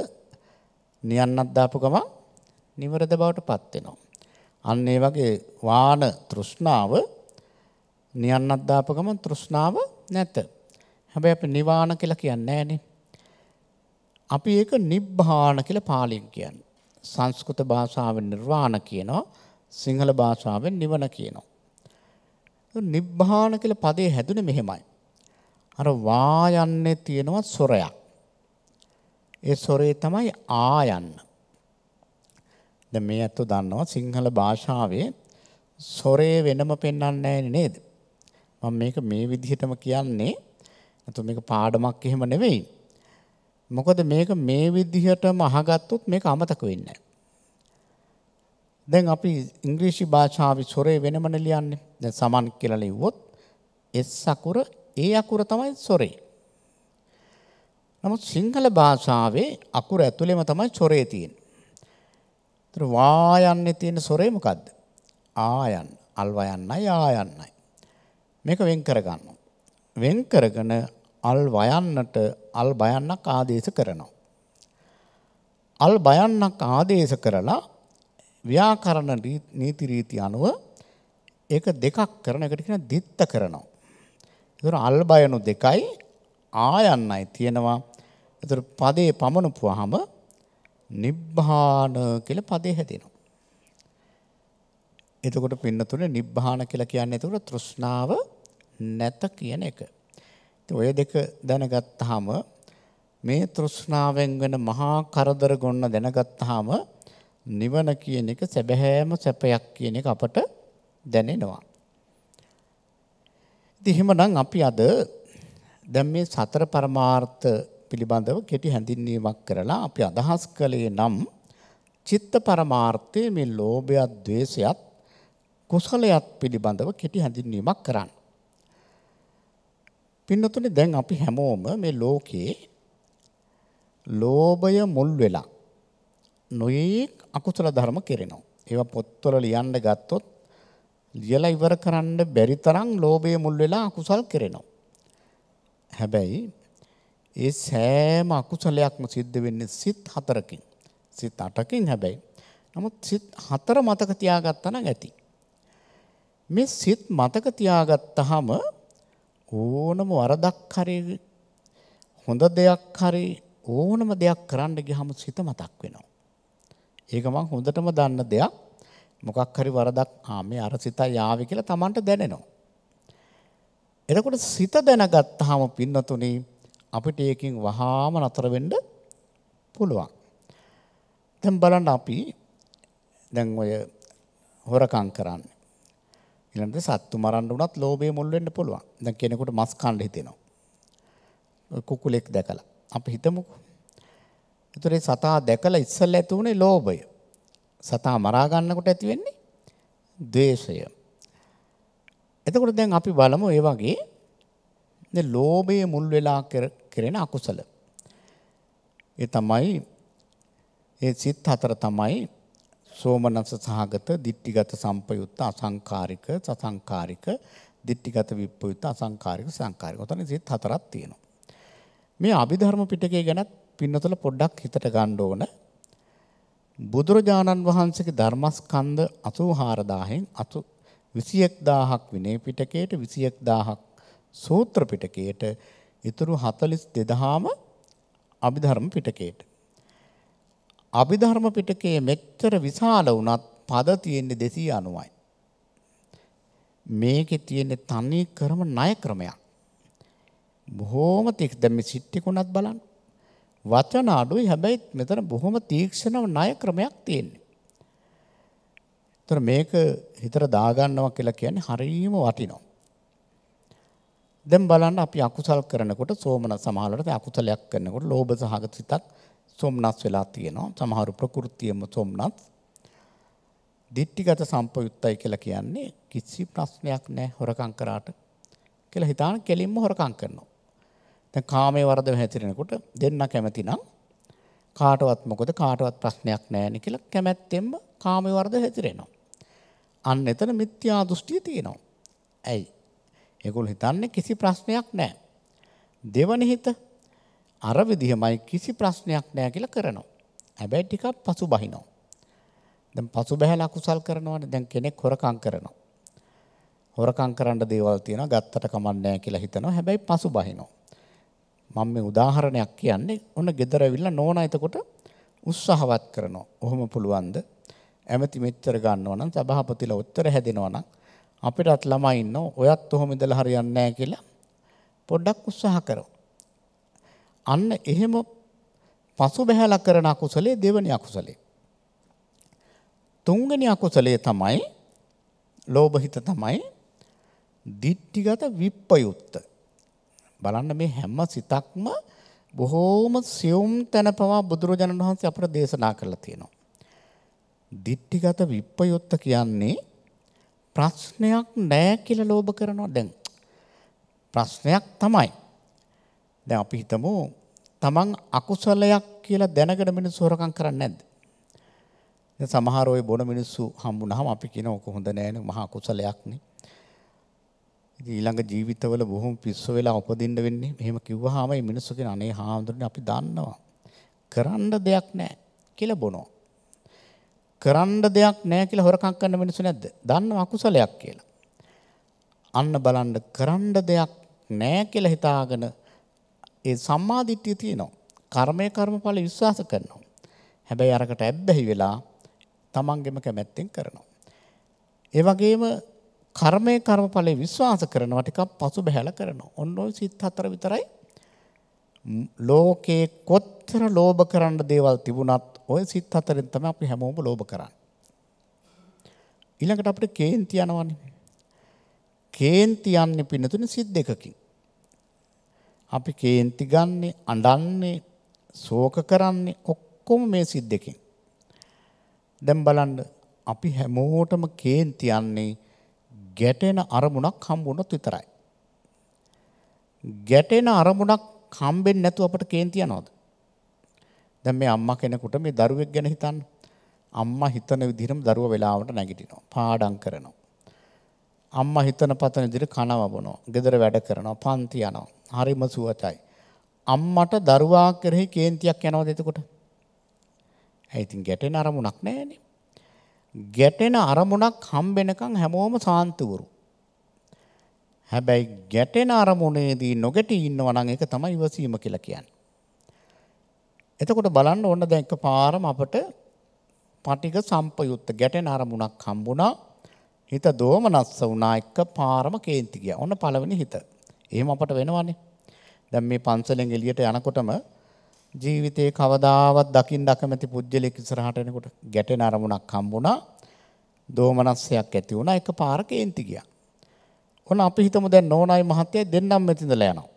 නියන්නක් දාපු ගමන් නිවරද බවට පත් වෙනවා. අන්න ඒ වගේ වාන තෘෂ්ණාව නියන්න අද්දාපගම තෘෂ්ණාව නැත. හැබැ අප නිවාන කියල කියන්න ෑන. අපි ඒක නිබ්භාන කියල පාලින් කියන්න. සංස්කෘත භාෂාවෙන් නිර්වාණ කියනවා සිංහල භාෂාවෙන් නිවන කියනවා. නිබ්භාන කියල පදේ හැදුන මෙහෙමයි. අර වායන්නේ තියෙනවා සොරයක්. ඒ සොරේ තමයි ආයන්න. ද මේ ඇත්තු දන්නවා සිංහල භාෂාවේ සොරේ වෙනම පෙන්න්නන්නේ නේද. මම මේක මේ විදිහටම කියන්නේ නැතු මේක පාඩමක් එහෙම නෙවෙයි. මොකද මේක මේ විදිහටම අහගත්තොත් මේක අමතක වෙන්නේ දැන් අපි ඉංග්‍රීසි භාෂාවේ සොරේ වෙනමනේ ලියන්නේ. දැන් සමන් කියලා ලිව්වොත් S අකුර ඒ අකුර තමයි සොරේ. නමුත් සිංහල භාෂාවේ අකුර ඇතුළේම තමයි සොරේ තියෙන්නේ. ඒතර වා යන්නේ තියෙන සොරේ මොකද්ද? ආයන් අල්වා යන්නයි ආයන්නයි. මේක වෙන් කරගන්නවා. වෙන් කරගෙන අල් වයන්නට අල් බයන්නක් ආදේශ කරනවා. අල් බයන්නක් ආදේශ කරලා ව්‍යාකරණ නීති රීති අනුව ඒක දෙකක් කරන එකට කියන දිත්ත කරනවා. ඒතර අල් බයනු දෙකයි ආයන්නයි තියෙනවා. ඒතර පදේ පමනුපුවාම නිබ්බාන කියලා පදේ හැදෙනවා. එතකොට පින්නතුනේ නිබ්බාන කියලා කියන්නේ එතකොට තෘෂ්ණාව නැත කියන එක. ඔය දෙක දැනගත්තාම මේ තෘෂ්ණාවෙන් වෙන මහා කරදර ගොන්න දැනගත්තාම නිවන කියන එක සැබෑම සැපයක් කියන එක අපට දැනෙනවා. ඉතින් එහෙමනම් අපි අද දැන් මේ සතර පරමාර්ථ පිළිබඳව කෙටි හැඳින්වීමක් කරලා අපි අදහස් කළේ නම් චිත්ත පරමාර්ථයේ මේ ලෝභයත්, ద్వේෂයත්, කුසලයත් පිළිබඳව කෙටි හැඳින්වීමක් කරන්න. පින්නතුනේ දැන් අපි හැමෝම මේ ලෝකේ ලෝභය මුල් වෙලා නොයේක් අකුසල ධර්ම කෙරෙනවා. ඒවා පොත්වල ලියන්න ගත්තොත් ලියලා ඉවර කරන්න බැරි තරම් ලෝභය මුල් වෙලා අකුසල් කෙරෙනවා. හැබැයි ඒ සෑම අකුසලයක්ම සිද්ධ වෙන්නේ සිත් හතරකින්. සිත් අටකින් හැබැයි. නමුත් සිත් හතර මතක තියාගත්තා නම් ඇති. මේ සිත් මතක තියාගත්තාම ඕනම වරදක් හරි හොඳ දෙයක් හරි ඕනම දෙයක් කරන්න ගියහම සිත මතක් වෙනවා. ඒක මම හොඳටම දන්න දෙයක්. මොකක් හරි වරදක් ආ මේ අර සිතයි ආවේ කියලා Tamanට දැනෙනවා. එතකොට සිත දැනගත්තාම පින්නතුනේ අපිට ඒකෙන් වහාම නතර වෙන්න පුළුවන්. දැන් බලන්න අපි දැන් ඔය හොරකම් කරන්නේ ඊළඟට සත්තු මරන්න උනත් ලෝභය මුල් වෙන්න පුළුවන්. දැන් කෙනෙකුට මස් කන්න හිතෙනවා. කුකුලෙක් දැකලා. අපි හිතමුකෝ. ඒතරේ සතා දැකලා ඉස්සෙල්ලා ඇති උනේ ලෝභය. සතා මරා ගන්නකොට ඇති වෙන්නේ ද්වේෂය. එතකොට දැන් අපි බලමු ඒ වගේ දැන් ලෝභයේ මුල් වෙලා කරන අකුසල. ඒ තමයි ඒ සිත් හතර තමයි සෝමනස්ස සහගත දිට්ටිගත සම්පයුත්ත අසංකාරික සසංකාරික දිට්ටිගත විප්පයුත්ත අසංකාරික සංකාරික. ඔතන සිත් හතරක් තියෙනවා. මේ අභිධර්ම පිටකය ගැනත් පින්නතල පොඩ්ඩක් හිතට ගන්න ඕන. බුදුරජාණන් වහන්සේගේ ධර්මස්කන්ධ 84000න් 21000ක් විනය පිටකයට 21000ක් සූත්‍ර පිටකයට ඉතුරු 42000ම අභිධර්ම පිටකයට අභිධර්ම පිටකයේ මෙච්චර විශාල වුණත් පද තියෙන්නේ 290යි. මේකේ තියෙන්නේ තනි ක්‍රම ණය ක්‍රමයක්. බොහොම තීක්ෂ දැන් මේ සිත්තිකුණත් බලන්න. වචන අඩුයි හැබැයි මෙතන බොහොම තීක්ෂණව ණය ක්‍රමයක් තියෙන්නේ. ඒතර මේක හිතට දාගන්නවා කියලා කියන්නේ හරියම වටිනවා. දැන් බලන්න අපි අකුසල් කරනකොට සෝමන සමහරවලට අකුසලයක් කරනකොට ලෝභ සහගත සිතක් සොම්නස් වෙලා තියෙනවා. සමහර ප්‍රകൃතියම සොම්නස්. දිට්ඨිගත සම්පයුත්තයි කියලා කියන්නේ කිසි ප්‍රශ්නයක් නැහැ හොරකම් කරාට කියලා හිතාන කෙලින්ම හොරකම් කරනවා. දැන් කාමයේ වරදව හැතිරෙනකොට දෙන්න කැමති නම් කාටවත් මොකද කාටවත් ප්‍රශ්නයක් නැහැ කියලා කැමැත්තෙන්ම කාමයේ වරද හැතිරෙනවා. අන්න එතන මිත්‍යා දෘෂ්ටිය තියෙනවා. ඇයි? ඒගොල්ලෝ හිතන්නේ කිසි ප්‍රශ්නයක් නැහැ. දෙවනි හිත අර විදිහමයි කිසි ප්‍රශ්නයක් නෑ කියලා කරනවා. හැබැයි ටිකක් පසු බහිනවා. දැන් පසු බහැලා කුසල් කරනවානේ දැන් කෙනෙක් හොරකම් කරනවා. හොරකම් කරන්න දේවල් තියෙනවා ගත්තට කමක් නෑ කියලා හිතනවා. හැබැයි පසු බහිනවා. මම මේ උදාහරණයක් කියන්නේ ඔන්න ගෙදර ඇවිල්ලා නෝනා එතකොට උත්සාහවත් කරනවා. ඔහොම පුළුවන්ද? ඇමති මෙච්චර ගන්නවා නම් සභාපතිලා උත්තර හැදෙනවා නම් අපිටත් ළමයි ඉන්න ඔයත් ඔහොම ඉඳලා හරියන්නේ නැහැ කියලා පොඩ්ඩක් උත්සාහ කරනවා. අන්න එහෙම පසු බැහැලා කරන අකුසලයේ දෙවෙනි අකුසලයේ. තුන්වෙනි අකුසලයේ තමයි ලෝභහිත තමයි දිට්ඨිගත විප්පයුත්ත. බලන්න මේ හැම සිතක්ම බොහෝම සියුම් තැන පවා බුදුරජාණන් වහන්සේ අපට දේශනා කරලා තියෙනවා. දිට්ඨිගත විප්පයුත්ත කියන්නේ ප්‍රශ්නයක් නෑ කියලා ලෝභ කරනවා දැන්. ප්‍රශ්නයක් තමයි. දැන් අපි හිතමු තමන් අකුසලයක් කියලා දැනගෙන මිනිස්සු හොරකම් කරන්නේ නැද්ද? දැන් සමහර අය බොන මිනිස්සු හම්බුනහම අපි කියන ඕක හොඳ නෑනේ මහා කුසලයක්නේ. ඉතින් ඊළඟ ජීවිතවල බොහොම පිස්සු වෙලා උපදින්න වෙන්නේ. මෙහෙම කිව්වහම මේ මිනිස්සු කියන අනේ හාමුදුරනේ අපි දන්නවා. කරන්න දෙයක් නෑ කියලා බොනවා. කරන්න දෙයක් නෑ කියලා හොරකම් කරන මිනිස්සු නැද්ද? දන්නවා අකුසලයක් කියලා. අන්න බලන්න කරන්න දෙයක් නෑ කියලා හිතාගෙන ඒ සම්මාදිට්ඨිය තියෙනවා. කර්මය කර්මඵල විශ්වාස කරනවා. හැබැයි අරකට ඇබ්බැහි වෙලා තමන්ගෙම කැමැත්තෙන් කරනවා. ඒ වගේම කර්මය කර්මඵලේ විශ්වාස කරනවා ටිකක් පසු බැහැලා කරනවා. ඔන්න ඔය සිත් හතර විතරයි ලෝකේ කොතර ලෝභ කරන්න දේවල් තිබුණත් ඔය සිත් හතරෙන් තමයි අපි හැමෝම ලෝභ කරන්නේ. ඊළඟට අපිට කේන්ති යනවනේ. කේන්ති යන්නේ පින්නතුනේ සිත් දෙකකින්. අපි කේන්ති ගන්නේ, අඬන්නේ, ශෝක කරන්නේ ඔක්කොම මේ සිද්ද එකෙන්. දැන් බලන්න අපි හැමෝටම කේන්ති යන්නේ ගැටෙන අරමුණක් හම්බුනොත් විතරයි. ගැටෙන අරමුණක් හම්බෙන්නේ නැතුව අපට කේන්ති යනවද? දැන් මේ අම්මා කෙනෙකුට මේ දරුවෙක් ගැන හිතන්න. අම්මා හිතන විදිහටම දරුවා වෙලාවට නැගිටිනවා. පාඩම් කරනවා. අම්මා හිතන පතන විදිහට කනවබනවා. ගෙදර වැඩ කරනවා, පන්ති යනවා. හරිම සුවතයි. අම්මට දරුවා කරෙහි කේන්තියක් යනවාද එතකොට? ඇයි ඉතින් ගැටෙන අරමුණක් නැහැනේ. ගැටෙන අරමුණක් හම්බෙනකන් හැමෝම සාන්තවරු. හැබැයි ගැටෙන අරමුණේදී නොගැටී ඉන්නවා නම් ඒක තමයි ඉවසීම කියලා කියන්නේ. එතකොට බලන්න ඕන දැන් එකපාරම අපට පටික සම්පයුත්ත ගැටෙන අරමුණක් හම්බුණා. හිත දෝමනස්ස වුණා එක පාරම කේන්ති ගියා. ඔන්න පළවෙනි හිත. එහෙම අපට වෙනවනේ. දැන් මේ පන්සලෙන් එළියට යනකොටම ජීවිතේ කවදාවත් දකින්න අකමැති පුජ්‍යලෙක් ඉස්සරහට එනකොට ගැටෙන අරමුණක් හම්බුණා. දෝමනස්සයක් ඇති වුණා. එක පාර කේන්ති ගියා. ඔන්න අපි හිතමු දැන් නෝනායි මහත්තයා දෙන්නම් මෙතනදලා යනවා.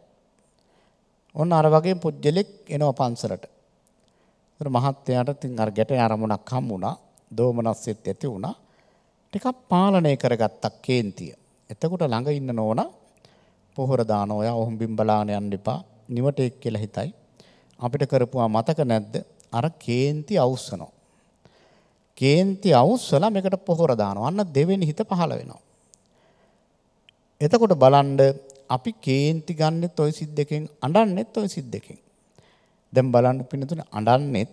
ඔන්න අර වගේ පුජ්‍යලෙක් එනවා පන්සලට. ඒතර මහත්තයාට තින් අර ගැටෙන අරමුණක් හම්බුණා. දෝමනස්සෙත් ඇති වුණා. ටිකක් පාලනය කරගත්තක් කේන්තිය. එතකොට ළඟ ඉන්න නෝන පොහොර දාන ඔයා ඔහොම බිම්බලාන යන්න එපා නිවටෙක් කියලා හිතයි. අපිට කරපුවා මතක නැද්ද? අර කේන්ති අවුස්සනවා. කේන්ති අවුස්සලා මේකට පොහොර දානවා. අන්න දෙවෙනි හිත පහළ වෙනවා. එතකොට බලන්න අපි කේන්ති ගන්නෙත් ওই සිත් දෙකෙන් අඬන්නෙත් ওই සිත් දෙකෙන්. දැන් බලන්න පින්නතුනේ අඬන්නෙත්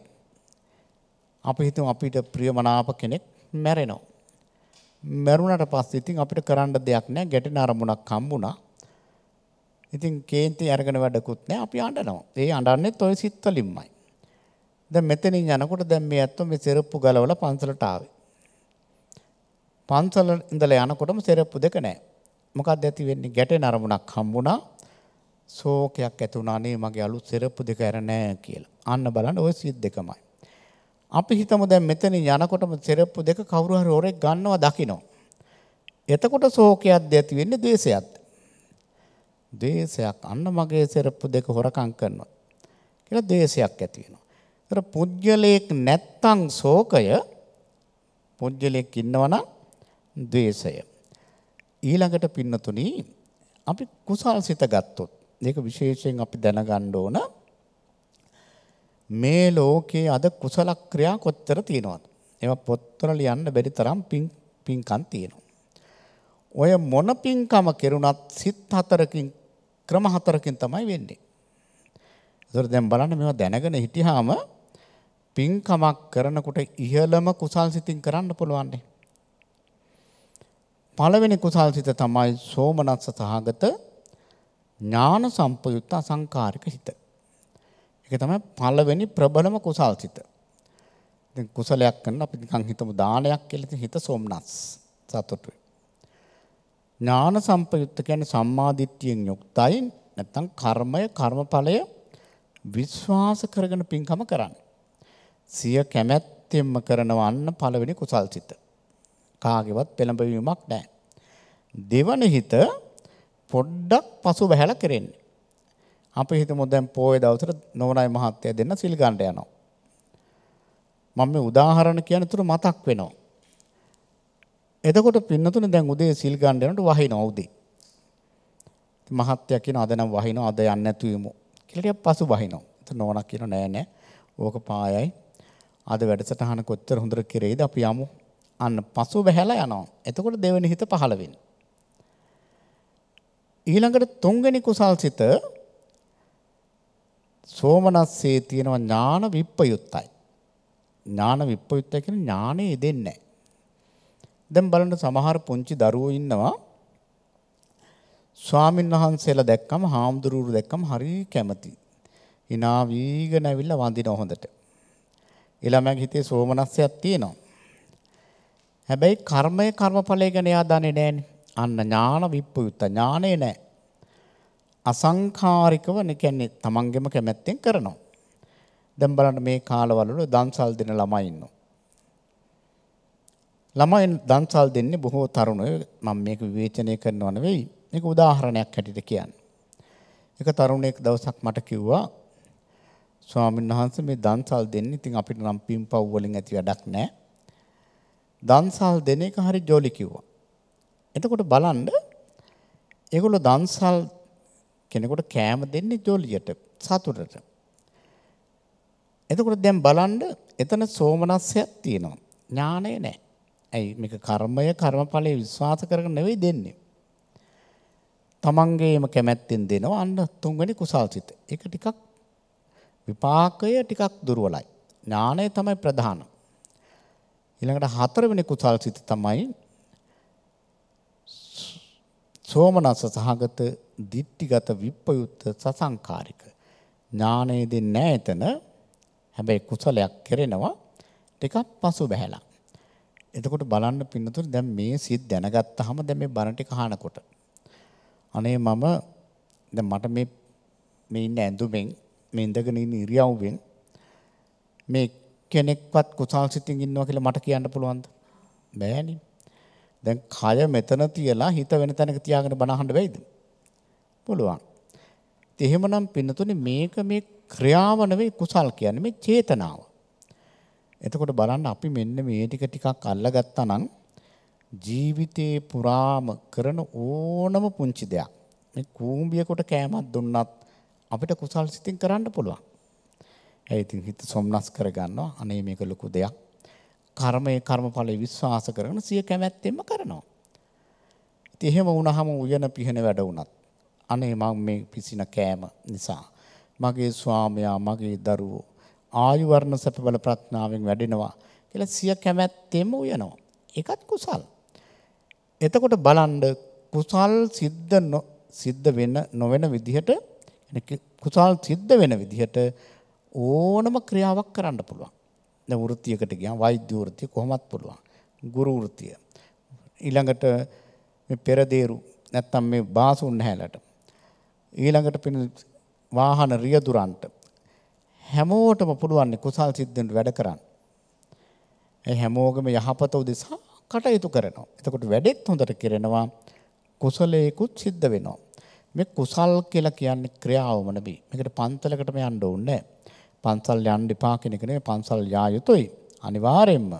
අපි හිතමු අපිට ප්‍රියමනාප කෙනෙක් මැරෙනවා. මැරුණට පස්සේ ඉතින් අපිට කරන්න දෙයක් නැහැ ගැටෙන අරමුණක් හම්බුණා. ඉතින් කේන්ති අරගෙන වැඩකුත් නැහැ අපි අඬනවා. ඒ අඬන්නේත් ওই සිත් වලින්මයි. දැන් මෙතනින් යනකොට දැන් මේ ඇත්තෝ මේ සෙරප්පු ගලවලා පන්සලට ආවේ. පන්සල ඉඳලා යනකොටම සෙරප්පු දෙක නැහැ. මොකක්ද ඇති වෙන්නේ? ගැටෙන අරමුණක් හම්බුණා. ශෝකයක් ඇති වුණා නේ මගේ අලුත් සෙරප්පු දෙක ඇර නැහැ කියලා. අන්න බලන්න ওই සිත් දෙකමයි. අපි හිතමු දැන් මෙතන යනකොටම සෙරප්පු දෙක කවුරු හරි හොරෙක් ගන්නවා දකිනවා. එතකොට ශෝකයක්ද ඇති වෙන්නේ ද්වේෂයක්ද? ද්වේෂයක් අන්න මගේ සෙරප්පු දෙක හොරකම් කරනවා කියලා ද්වේෂයක් ඇති වෙනවා. ඒතර පුජ්‍යලයක් නැත්තම් ශෝකය පුජ්‍යලයක් ඉන්නවනම් ද්වේෂය. ඊළඟට පින්නතුණි අපි කුසල් සිත ගත්තොත් මේක විශේෂයෙන් අපි දැනගන්න ඕන මේ ලෝකයේ අද කුසල ක්‍රියා කොච්චර තියෙනවද? ඒවා පොත්වල ලියන්න බැරි තරම් පිං පිංකම් තියෙනවා. ඔය මොන පිංකම කෙරුණත් සිත් හතරකින් ක්‍රම හතරකින් තමයි වෙන්නේ. ඒතර දැන් බලන්න මේවා දැනගෙන හිටියාම පිංකමක් කරනකොට ඉහළම කුසල් සිතින් කරන්න පුළුවන්. පළවෙනි කුසල් සිත තමයි සෝමනස්ස සහගත ඥාන සම්පයුත්ත අසංකාරික හිත. ඒක තමයි පළවෙනි ප්‍රබලම කුසල් සිත. දැන් කුසලයක් කරන අපි නිකන් හිතමු දානයක් කියලා ඉතින් හිත සොම්නස් සතුටුයි. ඥාන සම්පයුක්ත කියන්නේ සම්මාදිට්ඨියෙන් යුක්තයි නැත්නම් කර්මය කර්මඵලය විශ්වාස කරගෙන පින්කම කරන්න. සිය කැමැත්තෙන්ම කරනවන්න පළවෙනි කුසල් සිත. කාගේවත් පෙළඹවීමක් නැහැ. දෙවන හිත පොඩ්ඩක් පසු බහැලා කරෙන්නේ. අපි හිතමු දැන් පොයේ දවසට නෝනායි මහත්තයා දෙන්න සිල් ගන්න යනවා. මම මේ උදාහරණ කියන තුරු මතක් වෙනවා. එතකොට පින්නතුනේ දැන් උදේ සිල් ගන්න යනකොට වහිනවා උදේ. මහත්තයා කියන අද නම් වහිනවා අද යන්නේ නැතු වෙමු. කියලා ටිකක් පසු වහිනවා. එතන නෝනා කියන නෑ නෑ. ඕක පායයි. අද වැඩසටහන කොච්චර හොඳට කෙරෙයිද අපි යමු. අන්න පසු බහැලා යනවා. එතකොට දෙවෙනි හිත පහළ වෙනවා. ඊළඟට තුන්වෙනි කුසල්සිත සෝමනස්සේ තියෙනවා ඥාන විප්පයුත්තයි. ඥාන විප්පයුත්ත කියන්නේ ඥානෙ දෙන්නේ නැහැ. දැන් බලන්න සමහර පුංචි දරුවෝ ඉන්නවා. ස්වාමීන් වහන්සේලා දැක්කම හාමුදුරුවෝ දැක්කම හරි කැමති. hina වීගෙන ඇවිල්ලා වඳිනවා හොඳට. ඊළමගේ හිතේ සෝමනස්සයක් තියෙනවා. හැබැයි කර්මය කර්මඵලය ගැන එයා දන්නේ නැහැනේ. අන්න ඥාන විප්පයුත්ත ඥානෙ නැහැ. අසංකාරිකව කියන්නේ තමන්ගෙම කැමැත්තෙන් කරනවා. දැන් බලන්න මේ කාලවලවල දන්සල් දෙන ළමයි ඉන්නවා. ළමයින් දන්සල් දෙන්නේ බොහෝ තරුණයෝ මම මේක විවේචනය කරනව නෙවෙයි. මේක උදාහරණයක් හැටියට කියන්නේ. එක තරුණයෙක් දවසක් මට කිව්වා ස්වාමීන් වහන්සේ මේ දන්සල් දෙන්නේ ඉතින් අපිට නම් පින්පව් වලින් ඇති වැඩක් නැහැ. දන්සල් දෙන එක හරි ජොලි කිව්වා. එතකොට බලන්න ඒගොල්ලෝ දන්සල් කෙනෙකුට කෑම දෙන්නේ ජොලියට සතුටට. එතකොට දැන් බලන්න එතන සෝමනස්සයක් තියෙනවා. ඥානය නෑ. ඇයි මේක කර්මය කර්මඵලයේ විශ්වාස කරගෙන නෙවෙයි දෙන්නේ. තමන්ගේම කැමැත්තෙන් දෙනවා අන්න තුන්වෙනි කුසල්සිත. ඒක ටිකක් විපාකය ටිකක් දුර්වලයි. ඥානය තමයි ප්‍රධාන. ඊළඟට හතරවෙනි කුසල්සිත තමයි සෝමනස්ස සහගත දිට්ටිගත විප්පයුත්ත සසංකාරික. ඥානය දෙන්නේ නැහැ එතන. හැබැයි කුසලයක් කරනවා ටිකක් පසු බැහැලා. එතකොට බලන්න පින්නතුර දැන් මේ සිත් දැනගත්තාම දැන් මේ බණ ටික අහනකොට අනේ මම දැන් මට මේ මේ ඉන්න ඇඳුමෙන් මේ ඉඳගෙන ඉන්න ඉරියව්වෙන් මේ කෙනෙක්වත් කුසල් සිතින් ඉන්නවා කියලා මට කියන්න පුළුවන්ද? බෑනේ. දැන් කය මෙතන තියලා හිත වෙන තැනක තියාගෙන බණ අහන්න බැයිද? පුළුවන්. ඉතින් එහෙමනම් පින්නතුනේ මේක මේ ක්‍රියාව නෙවෙයි කුසල් කියන්නේ මේ චේතනාව. එතකොට බලන්න අපි මෙන්න මේ ටික ටිකක් අල්ලගත්තා නම් ජීවිතේ පුරාම කරන ඕනම පුංචි දෙයක් මේ කූඹියකට කෑමක් දුන්නත් අපිට කුසල් සිතින් කරන්න පුළුවන්. ඒ ඉතින් හිත සොම්නස් කරගන්නවා අනේ මේක ලොකු දෙයක් කර්මයේ කර්මඵලය විශ්වාස කරගෙන සිය කැමැත්තෙන්ම කරනවා. ඉතින් එහෙම වුණාම උයන පිහන වැඩ වුණත් අනේ මම මේ පිසින කෑම නිසා මගේ ස්වාමියා මගේ දරුවෝ ආයු වර්ණ සැප බල ප්‍රඥාවෙන් වැඩෙනවා කියලා සිය කැමැත්තෙන්ම උයනවා. ඒකත් කුසල්. එතකොට බලන්න කුසල් සිද්ධ සිද්ධ වෙන නොවන විදිහට කුසල් සිද්ධ වෙන විදිහට ඕනම ක්‍රියාවක් කරන්න පුළුවන්. දැන් වෘත්තියකට ගියාම වෛද්‍ය වෘත්තිය කොහොමත් පුළුවන්. ගුරු වෘත්තිය. ඊළඟට මේ පෙරදේරු නැත්තම් මේ බාසුන් නැහැලට. ඊළඟට පින වාහන රියදුරන්ට හැමෝටම පුළුවන් කුසල් සිද්ධෙන්ට වැඩ කරන්න. ඒ හැමෝගම යහපත උදෙසා කටයුතු කරනවා. එතකොට වැඩෙත් හොඳට කරනවා. කුසලයකුත් සිද්ධ වෙනවා. මේ කුසල් කියලා කියන්නේ ක්‍රියාවම නෙවෙයි. මේකට පන්තලකටම යන්න ඕනේ නැහැ. පන්සල් යන්න එපා කෙනෙක් නෙවෙයි පන්සල් යා යුතුයි අනිවාර්යෙන්ම.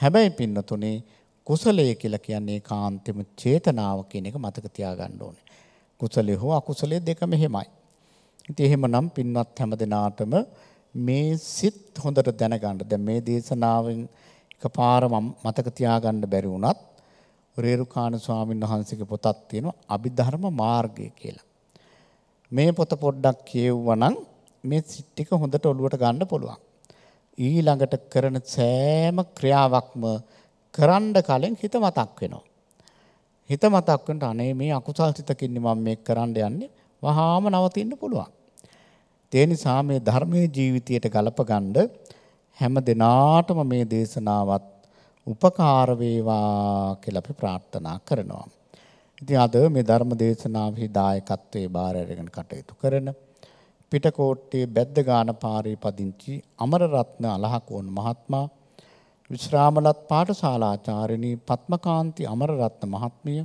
හැබැයි පින්නතුනේ කුසලය කියලා කියන්නේ කාන්තෙම චේතනාව කියන එක මතක තියාගන්න ඕනේ. කුසලය හෝ අකුසලය දෙකම එහෙමයි. ඉතින් එහෙමනම් පින්වත් හැමදෙනාටම මේ සිත් හොඳට දැනගන්න. දැන් මේ දේශනාවෙන් එකපාර මතක තියාගන්න බැරි වුණත් රේරුකාණ ස්වාමීන් වහන්සේගේ පොතක් තියෙනවා අභිධර්ම මාර්ගය කියලා. මේ පොත පොඩ්ඩක් කියවුවා නම් මේ සිත් එක හොඳට ඔළුවට ගන්න පුළුවන්. ඊළඟට කරන සෑම ක්‍රියාවක්ම කරන්න කලින් හිත මතක් වෙනවා. හිත මතක් වෙනට අනේ මේ අකුසල් සිතකින් මම මේක කරන්න යන්නේ වහාම නවතින්න පුළුවන්. ඒ නිසා මේ ධර්මයේ ජීවිතයට ගලපගන්න හැම දිනාටම මේ දේශනාවත් උපකාර වේවා කියලා අපි ප්‍රාර්ථනා කරනවා. ඉතින් අද මේ ධර්ම දේශනාවෙහි දායකත්වයේ බාර අරගෙන කටයුතු කරන පිටකෝට්ටේ බැද්දගාන පාරේ පදිංචි අමරරත්න අලහකෝන් මහත්මයා විශ්‍රාමලත් පාඨශාලාචාර්යනී පත්මකාන්ති අමරරත්න මහත්මිය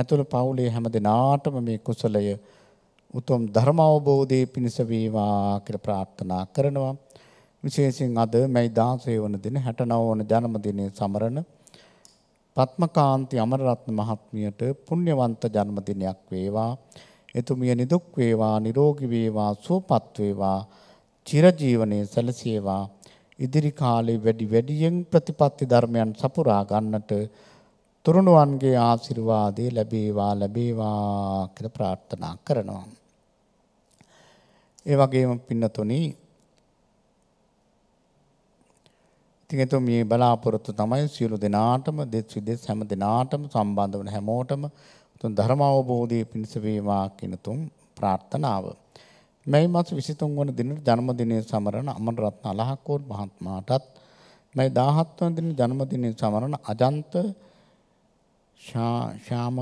ඇතුළු පවුලේ හැම දෙනාටම මේ කුසලය උතුම් ධර්ම අවබෝධයේ පිණිස වේවා කියලා ප්‍රාර්ථනා කරනවා විශේෂයෙන් අද මේ 16 වන දින 69 වන ජන්මදිනයේ සමරන පත්මකාන්ති අමරරත්න මහත්මියට පුණ්‍යවන්ත ජන්මදිනයක් වේවා එතුමිය නිදුක් වේවා නිරෝගී වේවා සුවපත් වේවා චිරජීවනයේ සැලසේවා ඉදිරි කාලේ වැඩි වැඩියෙන් ප්‍රතිපත්ති ධර්මයන් සපුරා ගන්නට තුරුණුවන්ගේ ආශිර්වාදය ලැබේවා ලැබේවා කියලා ප්‍රාර්ථනා කරනවා. ඒ වගේම පින්නතුනි ඉතින් එතකොට මේ බලාපොරොත්තු තමයි සියලු දෙනාටම දෙස් විදෙස් හැම දෙනාටම සම්බන්ධ වන හැමෝටම තුන් ධර්ම අවබෝධයේ පිණිස වේවා කියන තුන් ප්‍රාර්ථනාව. මේ මාස 23 වන දින ජන්මදිනයේ සමරන අමරරත්න අලහකෝන් මහත්මයාටත් මේ 17 වන දින ජන්මදිනයේ සමරන අජන්ත ශාම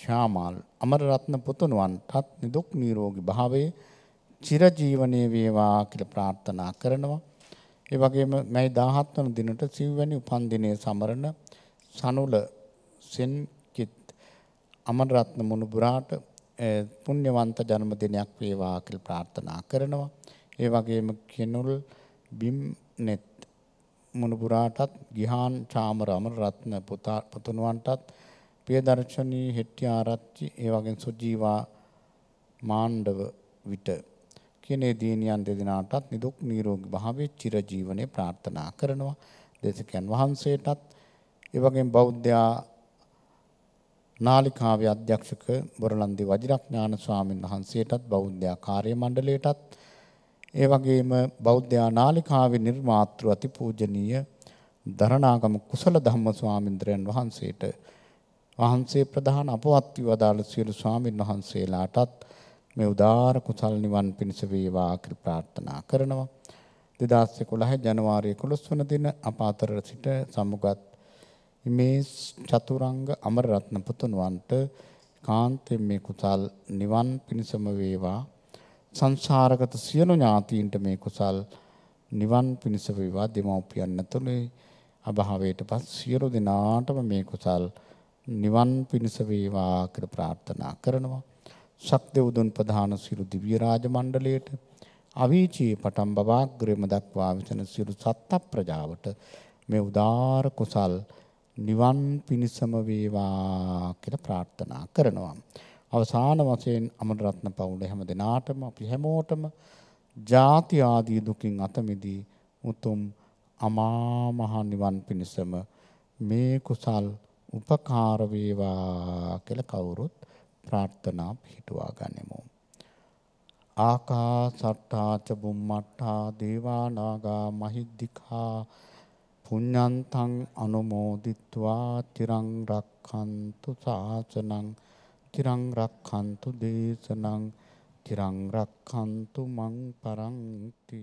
ශාමල් අමරරත්න පුතුණුවන්ටත් නිදුක් නිරෝගී භාවයේ චිරජීවනයේ වේවා කියලා ප්‍රාර්ථනා කරනවා. ඒ වගේම මේ 17 වන දිනට සිව්වැනි උපන් දිනයේ සමරන සනුල සෙන් අමරරත්න මුණුබුරාට පුණ්‍යවන්ත ජන්මදිනයක් වේවා කියලා ප්‍රාර්ථනා කරනවා. ඒ වගේම කෙනුල් බිම්නෙත් මුණුබුරාටත් ගිහාන් චාමර අමරරත්න පුතා පුතුණුවන්ටත් ප්‍රියදර්ශනී හෙට්ටිආරච්චි ඒ වගේම සුජීවා මාණ්ඩව විට කියන දීනියන් දෙදෙනාටත් නිදුක් නිරෝගී භාවයේ චිරජීවනයේ ප්‍රාර්ථනා කරනවා. දේශකයන් වහන්සේටත් ඒ වගේම බෞද්ධයා නාලිකාවේ අධ්‍යක්ෂක බොරලන්දි වජිරඥාන ස්වාමීන් වහන්සේටත් බෞද්ධ කාර්ය මණ්ඩලයටත් ඒ වගේම බෞද්ධ නාලිකාවේ නිර්මාතෘ අතිපූජනීය දරණාගම කුසල ධම්ම ස්වාමීන්ද්‍රයන් වහන්සේට වහන්සේ ප්‍රධාන අපවත් වදාළ සියලු ස්වාමීන් වහන්සේලාටත් මේ උදාාර කුසල් නිවන් පිණිස වේවා කියලා ප්‍රාර්ථනා කරනවා 2011 ජනවාරි 11 වන දින අප අතර සිට සමුගත් මේ චතුරංග අමරරත්න පුතුණුවන්ට කාන්තෙන් මේ කුසල් නිවන් පිණසම වේවා සංසාරගත සියලු ඥාතීන්ට මේ කුසල් නිවන් පිණස වේවා දෙමව්පියන් ඇතුළේ අභාවයටපත් සියලු දෙනාටම මේ කුසල් නිවන් පිණස වේවා කියලා ප්‍රාර්ථනා කරනවා සක්දෙවුදුන් ප්‍රධාන සියලු දිව්‍ය රාජ මණ්ඩලයට අවීචී පටන් බවාග්‍රෙම දක්වා විසන සියලු සත්ත්ව ප්‍රජාවට මේ උදාාර කුසල් නිවන් පිණසම වේවා කියලා ප්‍රාර්ථනා කරනවා. අවසාන වශයෙන් අමරරත්න පවුල හැම දිනාටම අපි හැමෝටම ජාති ආදී දුකින් අත මිදී උතුම් අමා මහ නිවන් පිණසම මේ කුසල් උපකාර වේවා කියලා කවුරුත් ප්‍රාර්ථනා පිටුවා ගනිමු. ආකාසට්ටා ච බුම්මට්ටා දේවා නාගා මහිද්దికා พุญญทังอนุโมทิตวาทิรังรักขันตุสาสนังทิรังรักขันตุดดสนังทิรังรักขันตุมังปรังตี